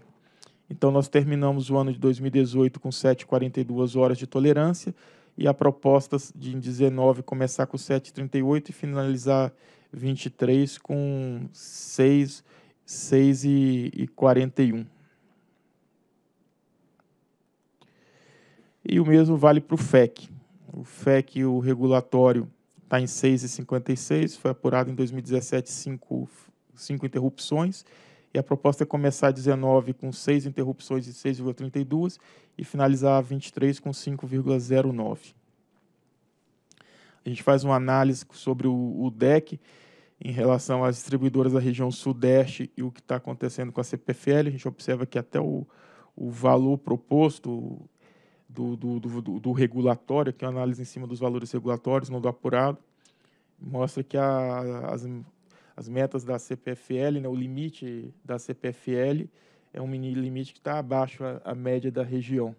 Então, nós terminamos o ano de 2018 com 7,42 horas de tolerância e a proposta de em 19 começar com 7,38 e finalizar 23 com 6, 6 e, 41. E o mesmo vale para o FEC. O FEC, o regulatório, está em 6,56, foi apurado em 2017 cinco, cinco interrupções e a proposta é começar 19 com 6 interrupções de 6,32 e finalizar 23 com 5,09. A gente faz uma análise sobre o, o DEC em relação às distribuidoras da região sudeste e o que está acontecendo com a CPFL. A gente observa que até o, o valor proposto do, do, do, do regulatório, que é uma análise em cima dos valores regulatórios, não do apurado, mostra que a, as, as metas da CPFL, né, o limite da CPFL é um mini limite que está abaixo a, a, média da região.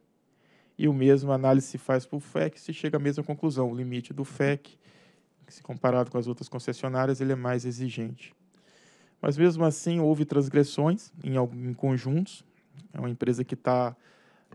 E o mesmo análise se faz para o FEC, se chega à mesma conclusão. O limite do FEC, se comparado com as outras concessionárias, ele é mais exigente. Mas mesmo assim houve transgressões em, em conjuntos. É uma empresa que está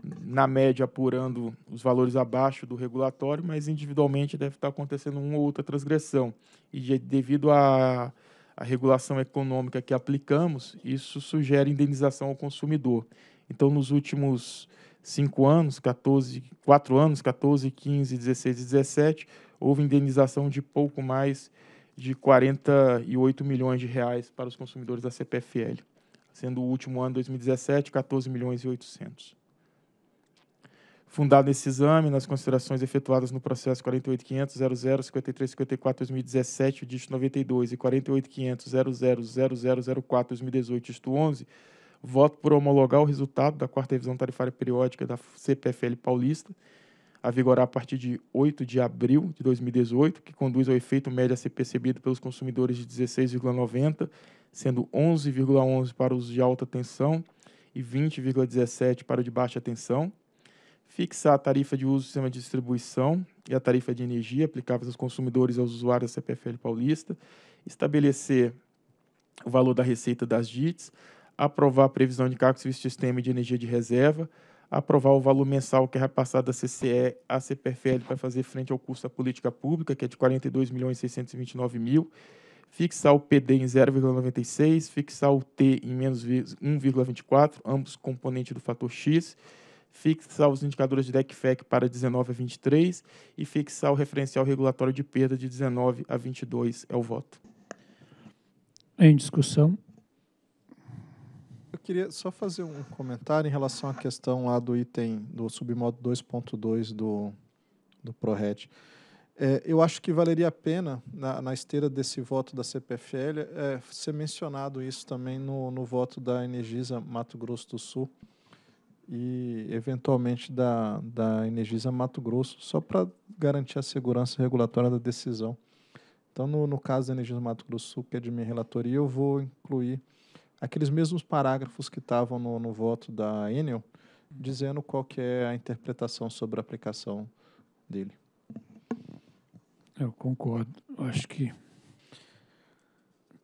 na média apurando os valores abaixo do regulatório, mas individualmente deve estar tá acontecendo uma ou outra transgressão. E devido a a regulação econômica que aplicamos, isso sugere indenização ao consumidor. Então, nos últimos cinco anos, 14, 4 anos, 14, 15, 16 e 17, houve indenização de pouco mais de 48 milhões de reais para os consumidores da CPFL, sendo o último ano 2017 14 milhões e 800 fundado nesse exame, nas considerações efetuadas no processo 48.500.00.53.54.2017, dígito 92 e 48.500.00.00.04.2018, dígito 11, voto por homologar o resultado da quarta revisão tarifária periódica da CPFL Paulista, a vigorar a partir de 8 de abril de 2018, que conduz ao efeito médio a ser percebido pelos consumidores de 16,90, sendo 11,11 ,11 para os de alta tensão e 20,17 para o de baixa tensão, fixar a tarifa de uso do sistema de distribuição e a tarifa de energia aplicáveis aos consumidores e aos usuários da CPFL paulista, estabelecer o valor da receita das DITs, aprovar a previsão de cargos serviço de sistema e de energia de reserva, aprovar o valor mensal que é repassado da CCE à CPFL para fazer frente ao custo da política pública, que é de R$ 42.629.000, fixar o PD em 0,96, fixar o T em menos 1,24, ambos componentes do fator X, fixar os indicadores de DECFEC para 19 a 23 e fixar o referencial regulatório de perda de 19 a 22. É o voto. Em discussão. Eu queria só fazer um comentário em relação à questão lá do item do submodo 2.2 do, do proret É, eu acho que valeria a pena, na, na esteira desse voto da CPFL, é, ser mencionado isso também no, no voto da Energisa Mato Grosso do Sul, e eventualmente da, da Energisa Mato Grosso, só para garantir a segurança regulatória da decisão. Então, no, no caso da Energisa Mato Grosso, que é de minha relatoria, eu vou incluir aqueles mesmos parágrafos que estavam no, no voto da Enel, dizendo qual que é a interpretação sobre a aplicação dele. Eu concordo. Acho que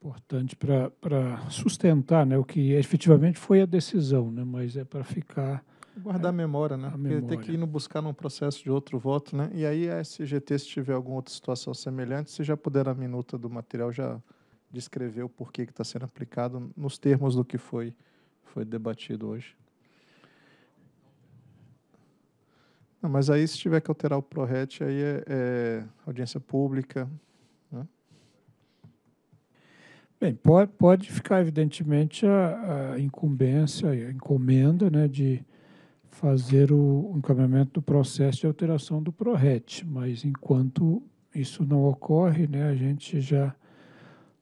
importante para sustentar né, o que efetivamente foi a decisão, né, mas é para ficar. Guardar é, a né, memória, né? A memória. tem que ir no buscar num processo de outro voto, né? E aí a SGT, se tiver alguma outra situação semelhante, se já puder na minuta do material já descrever o porquê que está sendo aplicado nos termos do que foi, foi debatido hoje. Não, mas aí se tiver que alterar o ProRet, aí é, é audiência pública, Bem, pode, pode ficar, evidentemente, a, a incumbência, a encomenda né, de fazer o encaminhamento do processo de alteração do PRORET, mas enquanto isso não ocorre, né, a gente já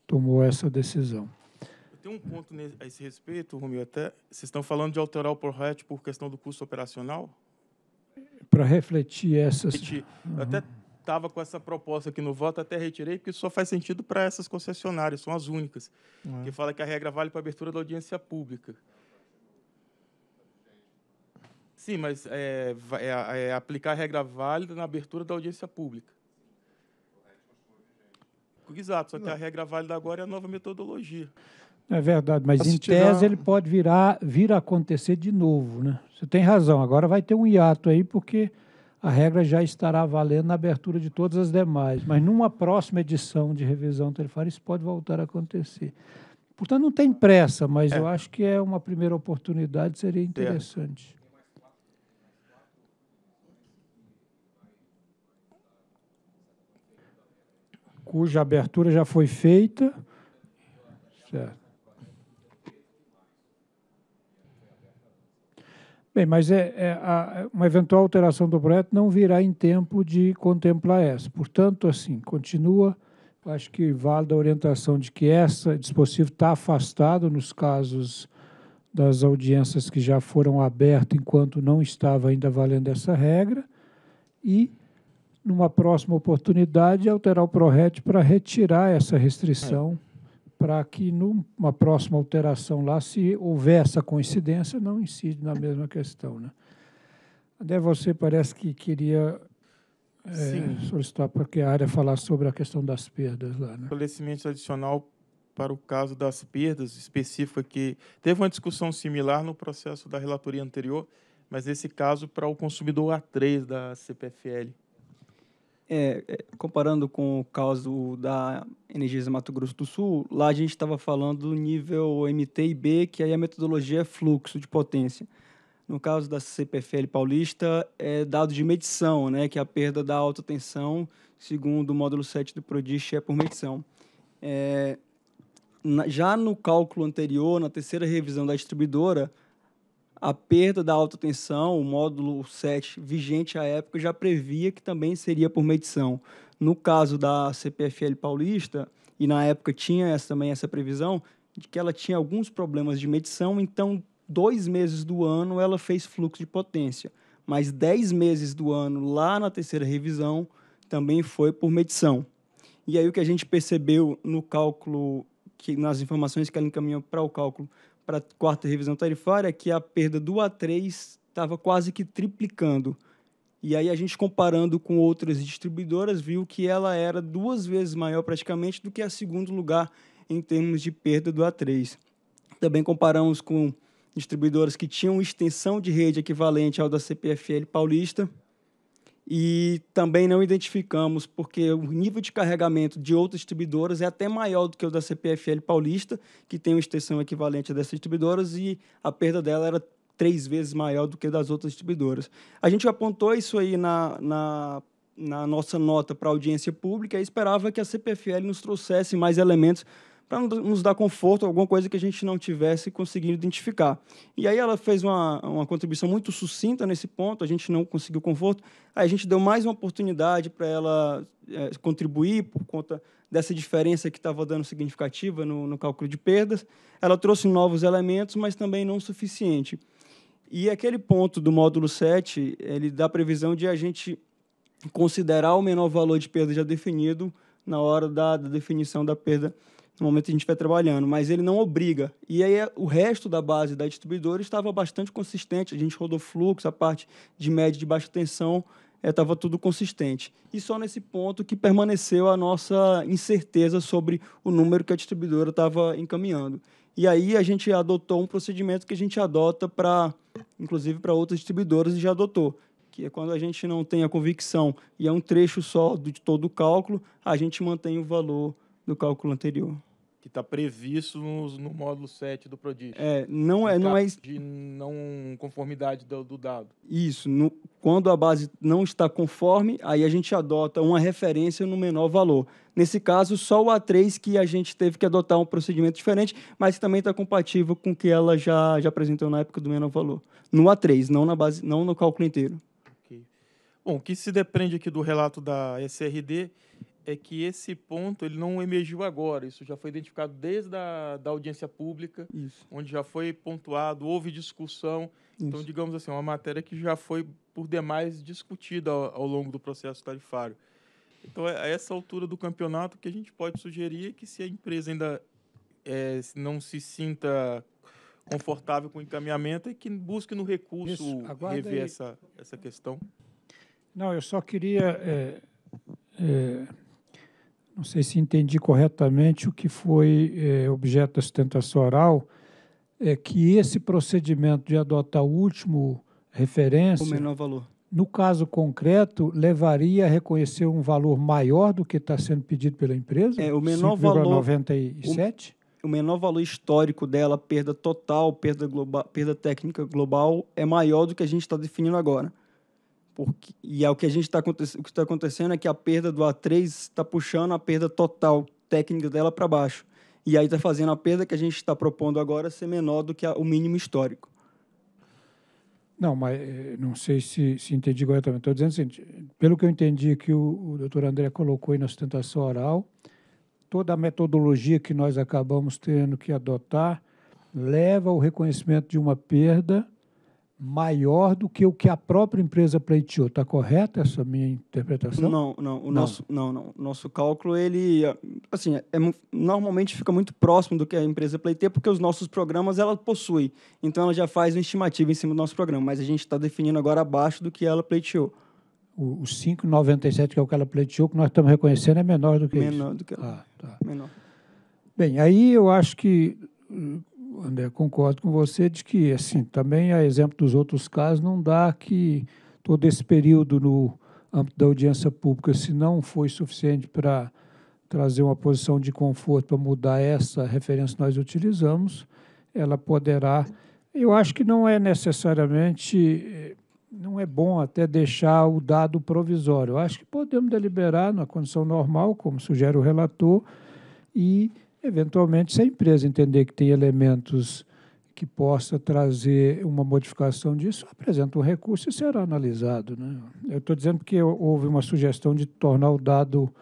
tomou essa decisão. Tem um ponto a esse respeito, Romeu, até vocês estão falando de alterar o PRORET por questão do custo operacional? Para refletir essas... Refletir. Uhum. Até estava com essa proposta aqui no voto, até retirei, porque só faz sentido para essas concessionárias, são as únicas, uhum. que fala que a regra vale para abertura da audiência pública. Sim, mas é, é, é, aplicar a regra válida na abertura da audiência pública. Exato, só que a regra válida agora é a nova metodologia. É verdade, mas em tese ele pode virar, vir a acontecer de novo, né? Você tem razão. Agora vai ter um hiato aí, porque a regra já estará valendo na abertura de todas as demais, mas numa próxima edição de revisão tarifária isso pode voltar a acontecer. Portanto, não tem pressa, mas é. eu acho que é uma primeira oportunidade, seria interessante. É. Cuja abertura já foi feita. Certo. Bem, mas é, é a, uma eventual alteração do projeto não virá em tempo de contemplar essa. Portanto, assim, continua, acho que vale a orientação de que essa dispositivo está afastado nos casos das audiências que já foram abertas enquanto não estava ainda valendo essa regra e numa próxima oportunidade alterar o ProRet para retirar essa restrição. É para que numa próxima alteração lá, se houver essa coincidência, não incide na mesma questão. Né? Até você parece que queria é, solicitar para que a área falasse sobre a questão das perdas lá. Né? Esclarecimento adicional para o caso das perdas específica que teve uma discussão similar no processo da relatoria anterior, mas nesse caso para o consumidor A3 da CPFL. É, é, comparando com o caso da Energisa Mato Grosso do Sul, lá a gente estava falando do nível MT e B, que aí a metodologia é fluxo de potência. No caso da CPFL paulista, é dado de medição, né, que é a perda da alta tensão, segundo o módulo 7 do PRODIST, é por medição. É, já no cálculo anterior, na terceira revisão da distribuidora, a perda da alta tensão, o módulo 7 vigente à época já previa que também seria por medição. No caso da CPFL paulista, e na época tinha essa, também essa previsão, de que ela tinha alguns problemas de medição, então dois meses do ano ela fez fluxo de potência, mas dez meses do ano, lá na terceira revisão, também foi por medição. E aí o que a gente percebeu no cálculo, que nas informações que ela encaminhou para o cálculo, para a quarta revisão tarifária tá é que a perda do A3 estava quase que triplicando. E aí a gente comparando com outras distribuidoras viu que ela era duas vezes maior praticamente do que a segundo lugar em termos de perda do A3. Também comparamos com distribuidoras que tinham extensão de rede equivalente ao da CPFL paulista, e também não identificamos, porque o nível de carregamento de outras distribuidoras é até maior do que o da CPFL paulista, que tem uma extensão equivalente a dessas distribuidoras, e a perda dela era três vezes maior do que das outras distribuidoras. A gente apontou isso aí na, na, na nossa nota para a audiência pública e esperava que a CPFL nos trouxesse mais elementos para nos dar conforto, alguma coisa que a gente não tivesse conseguindo identificar. E aí ela fez uma, uma contribuição muito sucinta nesse ponto, a gente não conseguiu conforto, aí a gente deu mais uma oportunidade para ela é, contribuir por conta dessa diferença que estava dando significativa no, no cálculo de perdas. Ela trouxe novos elementos, mas também não o suficiente. E aquele ponto do módulo 7, ele dá previsão de a gente considerar o menor valor de perda já definido na hora da, da definição da perda no momento que a gente estiver trabalhando, mas ele não obriga. E aí é, o resto da base da distribuidora estava bastante consistente, a gente rodou fluxo, a parte de média e de baixa tensão estava é, tudo consistente. E só nesse ponto que permaneceu a nossa incerteza sobre o número que a distribuidora estava encaminhando. E aí a gente adotou um procedimento que a gente adota para, inclusive para outras distribuidoras e já adotou, que é quando a gente não tem a convicção e é um trecho só de todo o cálculo, a gente mantém o valor do cálculo anterior. Que está previsto no, no, módulo 7 do Prodigy. É, não é. Não é... De não conformidade do, do dado. Isso. No, quando a base não está conforme, aí a gente adota uma referência no menor valor. Nesse caso, só o A3 que a gente teve que adotar um procedimento diferente, mas que também está compatível com o que ela já, já apresentou na época do menor valor. No A3, não, na base, não no cálculo inteiro. Bom, o que se depende aqui do relato da SRD é que esse ponto ele não emergiu agora, isso já foi identificado desde a da audiência pública, isso. onde já foi pontuado, houve discussão. Então, isso. Então, digamos assim, é uma matéria que já foi por demais discutida ao, ao longo do processo tarifário. Então, é a essa altura do campeonato, o que a gente pode sugerir é que se a empresa ainda é, não se sinta confortável com o encaminhamento, é que busque no recurso rever essa, essa questão. Não, eu só queria é, é não sei se entendi corretamente o que foi é, objeto da sustentação oral, é que esse procedimento de adotar o último referência, o menor valor. no caso concreto, levaria a reconhecer um valor maior do que está sendo pedido pela empresa? É, o menor 5, valor. 97? O, o menor valor histórico dela, perda total, perda, global, perda técnica global, é maior do que a gente está definindo agora. Porque, e é o que a gente está acontecendo, o que está acontecendo é que a perda do A3 está puxando a perda total técnica dela para baixo. E aí está fazendo a perda que a gente está propondo agora ser menor do que a, o mínimo histórico. Não, mas eh, não sei se, se entendi corretamente. Estou dizendo o seguinte, pelo que eu entendi que o, o doutor André colocou aí na sustentação oral, toda a metodologia que nós acabamos tendo que adotar leva ao reconhecimento de uma perda maior do que o que a própria empresa pleiteou. Está correta essa minha interpretação? Não, não. O não. Nosso, não, não. nosso cálculo, ele, assim, é, normalmente fica muito próximo do que a empresa pleiteia, porque os nossos programas ela possui. Então, ela já faz uma estimativa em cima do nosso programa, mas a gente está definindo agora abaixo do que ela pleiteou. O, o 5,97, que é o que ela pleiteou, que nós estamos reconhecendo, é menor do que menor isso? Menor do que ela. Ah, tá. Menor. Bem, aí eu acho que André, concordo com você de que, assim, também a exemplo dos outros casos, não dá que todo esse período no âmbito da audiência pública, se não foi suficiente para trazer uma posição de conforto para mudar essa referência que nós utilizamos, ela poderá. Eu acho que não é necessariamente, eh, não é bom até deixar o dado provisório. Eu acho que podemos deliberar na condição normal, como sugere o relator, e Eventualmente, se a empresa entender que tem elementos que possa trazer uma modificação disso, apresenta um recurso e será analisado. Né? Eu estou dizendo que houve uma sugestão de tornar o dado,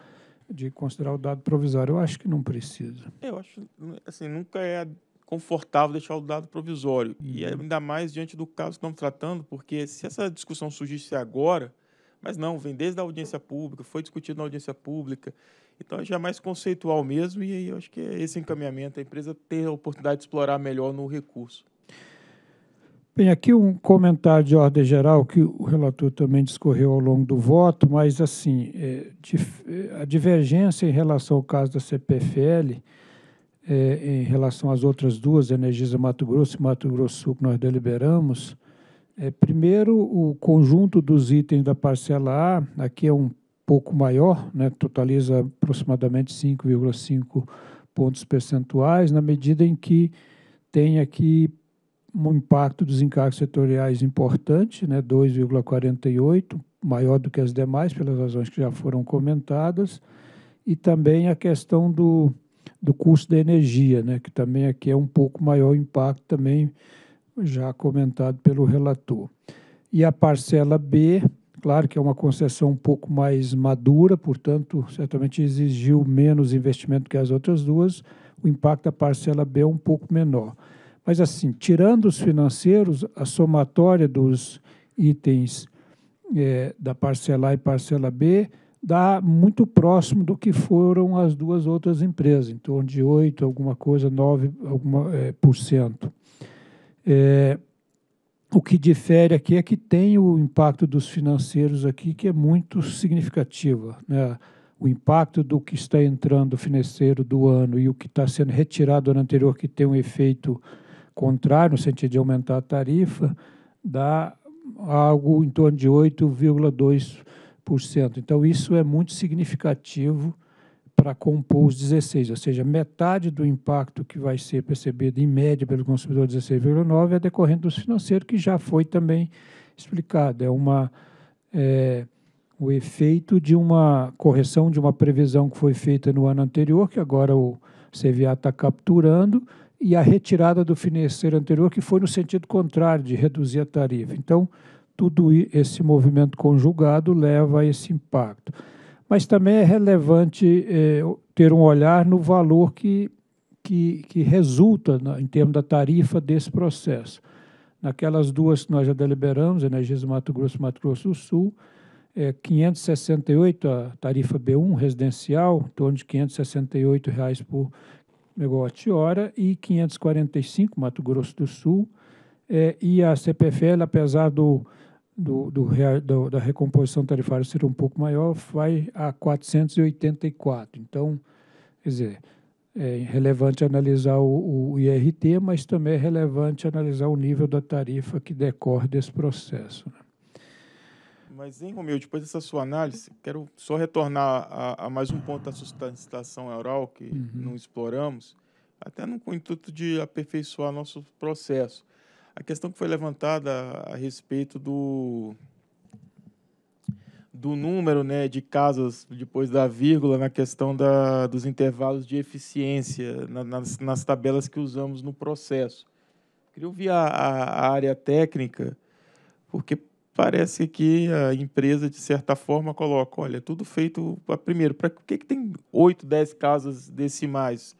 de considerar o dado provisório. Eu acho que não precisa. É, eu acho, assim, nunca é confortável deixar o dado provisório. Uhum. E ainda mais diante do caso que estamos tratando, porque se essa discussão surgisse agora, mas não, vem desde a audiência pública, foi discutido na audiência pública, então, já é mais conceitual mesmo, e aí eu acho que é esse encaminhamento, a empresa ter a oportunidade de explorar melhor no recurso. Bem, aqui um comentário de ordem geral que o relator também discorreu ao longo do voto, mas assim, é, é a divergência em relação ao caso da CPFL, é, em relação às outras duas, Energisa Mato Grosso e Mato Grosso Sul, que nós deliberamos, é, primeiro, o conjunto dos itens da parcela A, aqui é um pouco maior, né, totaliza aproximadamente 5,5 pontos percentuais, na medida em que tem aqui um impacto dos encargos setoriais importante, né, 2,48, maior do que as demais, pelas razões que já foram comentadas, e também a questão do, do custo da energia, né, que também aqui é um pouco maior o impacto, também já comentado pelo relator. E a parcela B, Claro que é uma concessão um pouco mais madura, portanto, certamente exigiu menos investimento que as outras duas, o impacto da parcela B é um pouco menor. Mas, assim, tirando os financeiros, a somatória dos itens é, da parcela A e parcela B dá muito próximo do que foram as duas outras empresas, em torno de 8, alguma coisa, 9 alguma, é, por cento. É, o que difere aqui é que tem o impacto dos financeiros aqui, que é muito significativo. Né? O impacto do que está entrando financeiro do ano e o que está sendo retirado ano anterior, que tem um efeito contrário, no sentido de aumentar a tarifa, dá algo em torno de 8,2%. Então, isso é muito significativo para compor os 16, ou seja, metade do impacto que vai ser percebido em média pelo consumidor 16,9 é decorrente do financeiro, que já foi também explicado. É uma é, o efeito de uma correção de uma previsão que foi feita no ano anterior, que agora o CVA está capturando, e a retirada do financeiro anterior, que foi no sentido contrário, de reduzir a tarifa. Então, tudo esse movimento conjugado leva a esse impacto mas também é relevante é, ter um olhar no valor que, que, que resulta na, em termos da tarifa desse processo. Naquelas duas que nós já deliberamos, Energias do Mato Grosso e Mato Grosso do Sul, é 568 a tarifa B1 residencial, em torno de R$ 568 reais por megawatt-hora, e 545 Mato Grosso do Sul. É, e a CPFL, apesar do do, do, do, da recomposição tarifária ser um pouco maior, vai a 484. Então, quer dizer, é relevante analisar o, o, IRT, mas também é relevante analisar o nível da tarifa que decorre desse processo. Né? Mas, hein, Romeu, depois dessa sua análise, quero só retornar a, a mais um ponto da sustentação oral que uhum. não exploramos, até no, com o intuito de aperfeiçoar nosso processo a questão que foi levantada a respeito do do número né, de casos depois da vírgula na questão da, dos intervalos de eficiência na, nas, nas, tabelas que usamos no processo. Queria ouvir a, a, área técnica, porque parece que a empresa, de certa forma, coloca, olha, tudo feito, primeiro, para que, que tem 8, 10 casas decimais?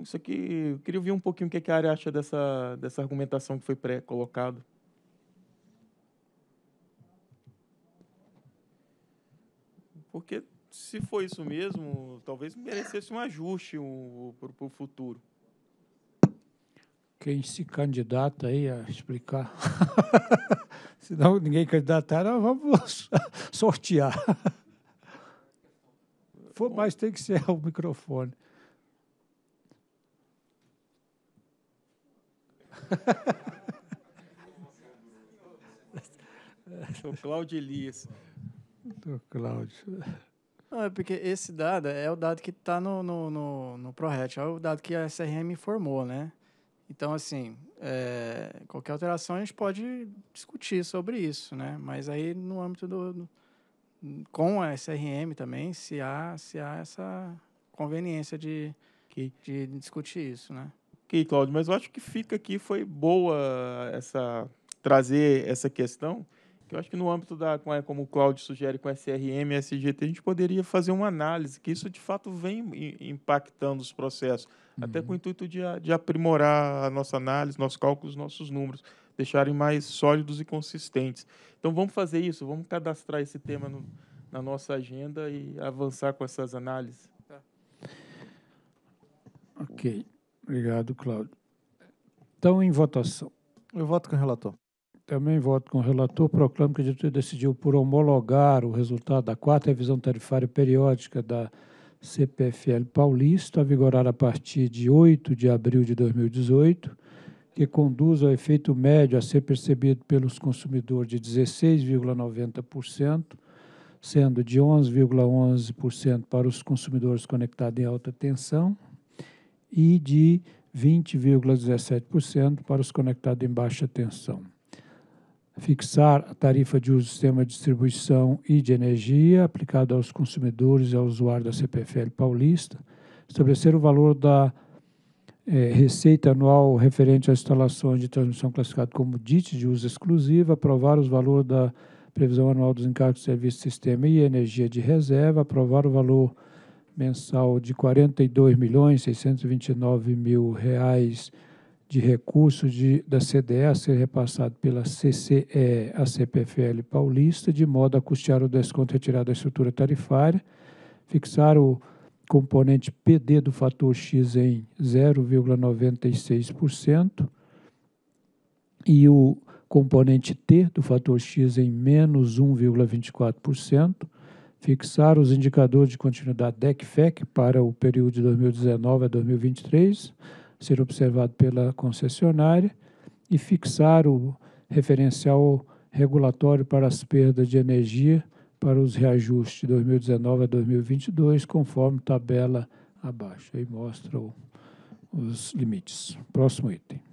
Isso aqui, eu queria ouvir um pouquinho o é que a área acha dessa, dessa argumentação que foi pré-colocado. Porque se for isso mesmo, talvez merecesse um ajuste um, para o futuro. Quem se candidata aí a explicar. [LAUGHS] se não ninguém candidatar, nós vamos [LAUGHS] sortear. [LAUGHS] Mas tem que ser o microfone. [LAUGHS] o Cláudio Elias. Do Cláudio. Não, é porque esse dado é o dado que está no, no, no, no ProRet, é o dado que a SRM informou, né? Então, assim, é, qualquer alteração a gente pode discutir sobre isso, né? Mas aí no âmbito do, do com a SRM também, se há, se há essa conveniência de, de discutir isso, né? ok, Cláudio, mas eu acho que fica aqui, foi boa essa trazer essa questão, que eu acho que no âmbito da, como o Cláudio sugere, com SRM e SGT, a gente poderia fazer uma análise, que isso de fato vem impactando os processos, uhum. até com o intuito de, de aprimorar a nossa análise, nossos cálculos, nossos números, deixarem mais sólidos e consistentes. Então vamos fazer isso, vamos cadastrar esse tema no, na nossa agenda e avançar com essas análises. Tá. Ok. Obrigado, Cláudio. Então, em votação. Eu voto com o relator. Também voto com o relator. Proclamo que a diretoria decidiu por homologar o resultado da quarta revisão tarifária periódica da CPFL Paulista, a vigorar a partir de 8 de abril de 2018, que conduz ao efeito médio a ser percebido pelos consumidores de 16,90%, sendo de 11,11% ,11 para os consumidores conectados em alta tensão e de 20,17% para os conectados em baixa tensão. Fixar a tarifa de uso do sistema de distribuição e de energia aplicada aos consumidores e ao usuário da CPFL paulista. Estabelecer o valor da é, receita anual referente às instalações de transmissão classificadas como DIT de uso exclusivo. Aprovar os valores da previsão anual dos encargos de serviço, sistema e energia de reserva. Aprovar o valor mensal de R$ milhões mil reais de recursos de, da CDE a ser repassado pela CCE à CPFL Paulista, de modo a custear o desconto retirado da estrutura tarifária, fixar o componente PD do fator X em 0,96% e o componente T do fator X em menos 1,24%, fixar os indicadores de continuidade DECFEC para o período de 2019 a 2023, ser observado pela concessionária, e fixar o referencial regulatório para as perdas de energia para os reajustes de 2019 a 2022, conforme tabela abaixo. Aí mostra o, os limites. Próximo item.